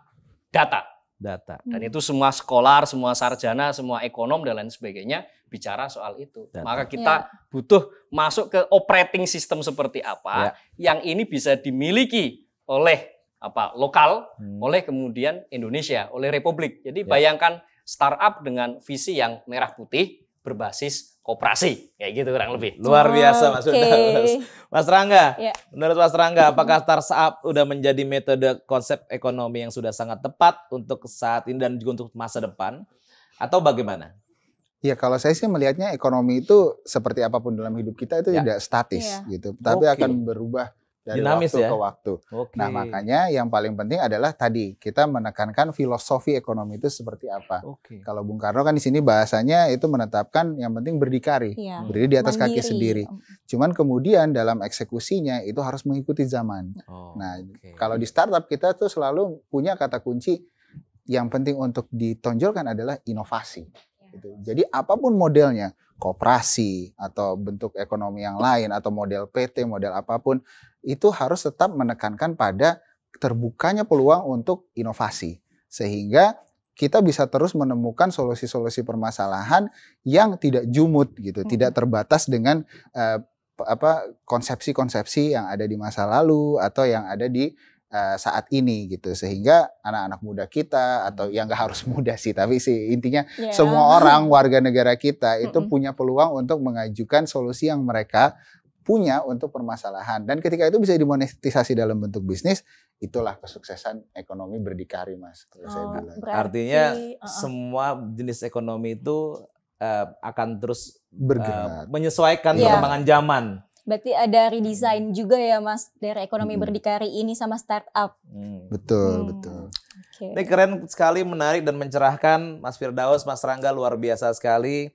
Data. Data. Dan itu semua sekolah, semua sarjana, semua ekonom dan lain sebagainya bicara soal itu. Data. Maka ya. kita ya. butuh masuk ke operating system seperti apa ya. yang ini bisa dimiliki oleh apa lokal, hmm. oleh kemudian Indonesia, oleh Republik. Jadi ya. bayangkan startup dengan visi yang merah putih berbasis koperasi kayak gitu kurang lebih luar biasa mas okay. mas, Rangga yeah. menurut Mas Rangga apakah startup udah menjadi metode konsep ekonomi yang sudah sangat tepat untuk saat ini dan juga untuk masa depan atau bagaimana Ya kalau saya sih melihatnya ekonomi itu seperti apapun dalam hidup kita itu ya. tidak statis ya. gitu, tapi okay. akan berubah dari Dinamis waktu ya? ke waktu. Okay. Nah makanya yang paling penting adalah tadi kita menekankan filosofi ekonomi itu seperti apa. Okay. Kalau Bung Karno kan di sini bahasanya itu menetapkan yang penting berdikari, ya. berdiri di atas Mandiri. kaki sendiri. Mm. Cuman kemudian dalam eksekusinya itu harus mengikuti zaman. Oh, nah okay. kalau di startup kita tuh selalu punya kata kunci yang penting untuk ditonjolkan adalah inovasi. Iya. Gitu. Jadi apapun modelnya koperasi atau bentuk ekonomi yang lain atau model PT, model apapun, itu harus tetap menekankan pada terbukanya peluang untuk inovasi. Sehingga kita bisa terus menemukan solusi-solusi permasalahan yang tidak jumut gitu, hmm. tidak terbatas dengan uh, apa konsepsi-konsepsi yang ada di masa lalu atau yang ada di uh, saat ini gitu sehingga anak-anak muda kita atau yang nggak harus muda sih tapi sih intinya yeah. semua orang warga negara kita itu mm -hmm. punya peluang untuk mengajukan solusi yang mereka punya untuk permasalahan dan ketika itu bisa dimonetisasi dalam bentuk bisnis itulah kesuksesan ekonomi berdikari mas kalau oh, saya bilang berarti, artinya uh -uh. semua jenis ekonomi itu uh, akan terus eh, bergerak uh, menyesuaikan yeah. perkembangan zaman Berarti ada redesign hmm. juga ya Mas dari ekonomi hmm. berdikari ini sama startup. Hmm. Betul, hmm. betul. Okay. Ini keren sekali, menarik dan mencerahkan Mas Firdaus, Mas Rangga luar biasa sekali.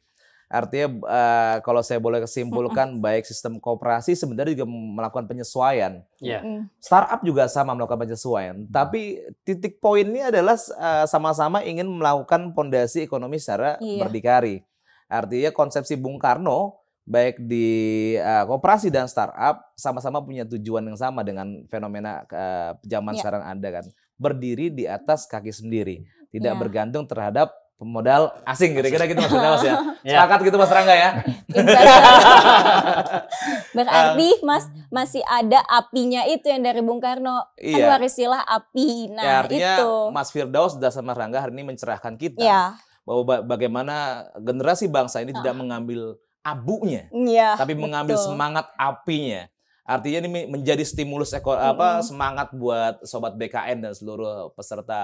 Artinya uh, kalau saya boleh kesimpulkan mm -hmm. baik sistem kooperasi sebenarnya juga melakukan penyesuaian. Yeah. Mm. Startup juga sama melakukan penyesuaian. Mm. Tapi titik poinnya adalah eh, sama-sama uh, ingin melakukan pondasi ekonomi secara yeah. berdikari. Artinya konsepsi Bung Karno baik di uh, koperasi dan startup sama-sama punya tujuan yang sama dengan fenomena uh, zaman ya. sekarang Anda kan. Berdiri di atas kaki sendiri, tidak ya. bergantung terhadap pemodal asing kira-kira gitu maksudnya Mas ya. ya. Sepakat gitu Mas Rangga ya. Berarti eh. Mas masih ada apinya itu yang dari Bung Karno. Kan iya. Kan warisilah api. Nah, ya, artinya itu. Mas Firdaus dan Mas Rangga hari ini mencerahkan kita. Ya. Bahwa bagaimana generasi bangsa ini nah. tidak mengambil abunya, ya, tapi mengambil semangat apinya. Artinya ini menjadi stimulus ekor -hmm. apa semangat buat sobat BKN dan seluruh peserta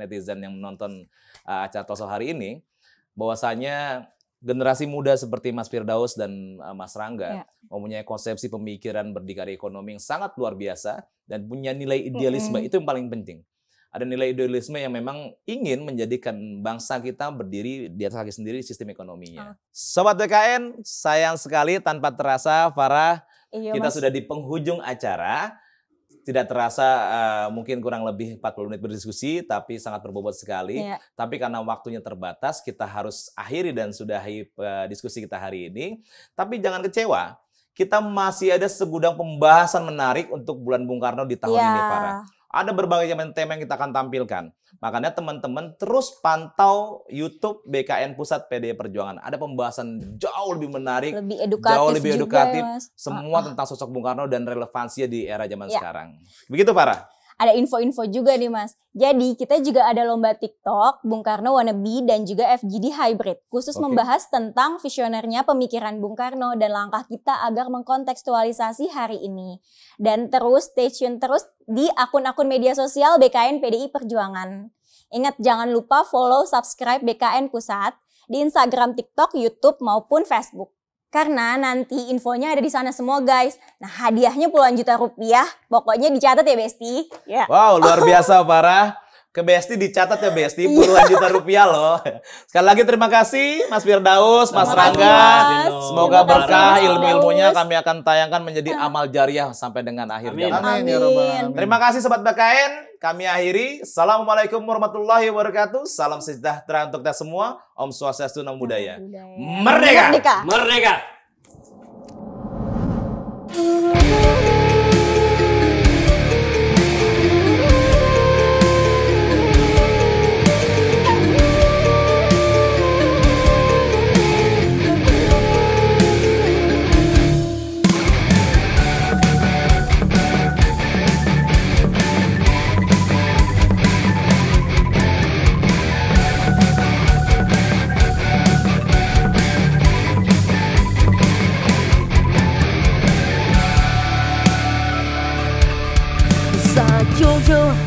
netizen yang menonton uh, acara Toso hari ini bahwasanya generasi muda seperti Mas Firdaus dan uh, Mas Rangga yeah. mempunyai konsepsi pemikiran berdikari ekonomi yang sangat luar biasa dan punya nilai idealisme -hmm. itu yang paling penting ada nilai idealisme yang memang ingin menjadikan bangsa kita berdiri di atas kaki sendiri sistem ekonominya. Ah. Sobat BKN, sayang sekali tanpa terasa Farah iya, kita mas. sudah di penghujung acara. Tidak terasa uh, mungkin kurang lebih 40 menit berdiskusi tapi sangat berbobot sekali. Iya. Tapi karena waktunya terbatas kita harus akhiri dan sudahi uh, diskusi kita hari ini. Tapi jangan kecewa, kita masih ada segudang pembahasan menarik untuk bulan Bung Karno di tahun yeah. ini, Farah. Ada berbagai tema yang kita akan tampilkan. Makanya teman-teman terus pantau YouTube BKN Pusat PD Perjuangan. Ada pembahasan jauh lebih menarik, lebih edukatif jauh lebih edukatif, juga, semua tentang sosok Bung Karno dan relevansinya di era zaman ya. sekarang. Begitu Farah ada info-info juga nih Mas. Jadi kita juga ada lomba TikTok Bung Karno Wannabe dan juga FGD Hybrid khusus okay. membahas tentang visionernya pemikiran Bung Karno dan langkah kita agar mengkontekstualisasi hari ini. Dan terus stay tune terus di akun-akun media sosial BKN PDI Perjuangan. Ingat jangan lupa follow subscribe BKN Pusat di Instagram, TikTok, YouTube maupun Facebook. Karena nanti infonya ada di sana semua guys. Nah hadiahnya puluhan juta rupiah. Pokoknya dicatat ya Besti. Yeah. Wow luar biasa Farah. Ke BST dicatat ya BST iya. puluhan juta rupiah loh. Sekali lagi terima kasih Mas Firdaus, Mas terima Rangga. Mas. Semoga berkah ilmu-ilmunya kami akan tayangkan menjadi ah. amal jariah sampai dengan akhir Amin. jalan. Amin. Ya amin. Terima kasih sobat BKN. Kami akhiri. Assalamualaikum warahmatullahi wabarakatuh. Salam sejahtera untuk kita semua. Om Swastiastu Namo Budaya. Merdeka. Merdeka. Merdeka. Merdeka. 所有。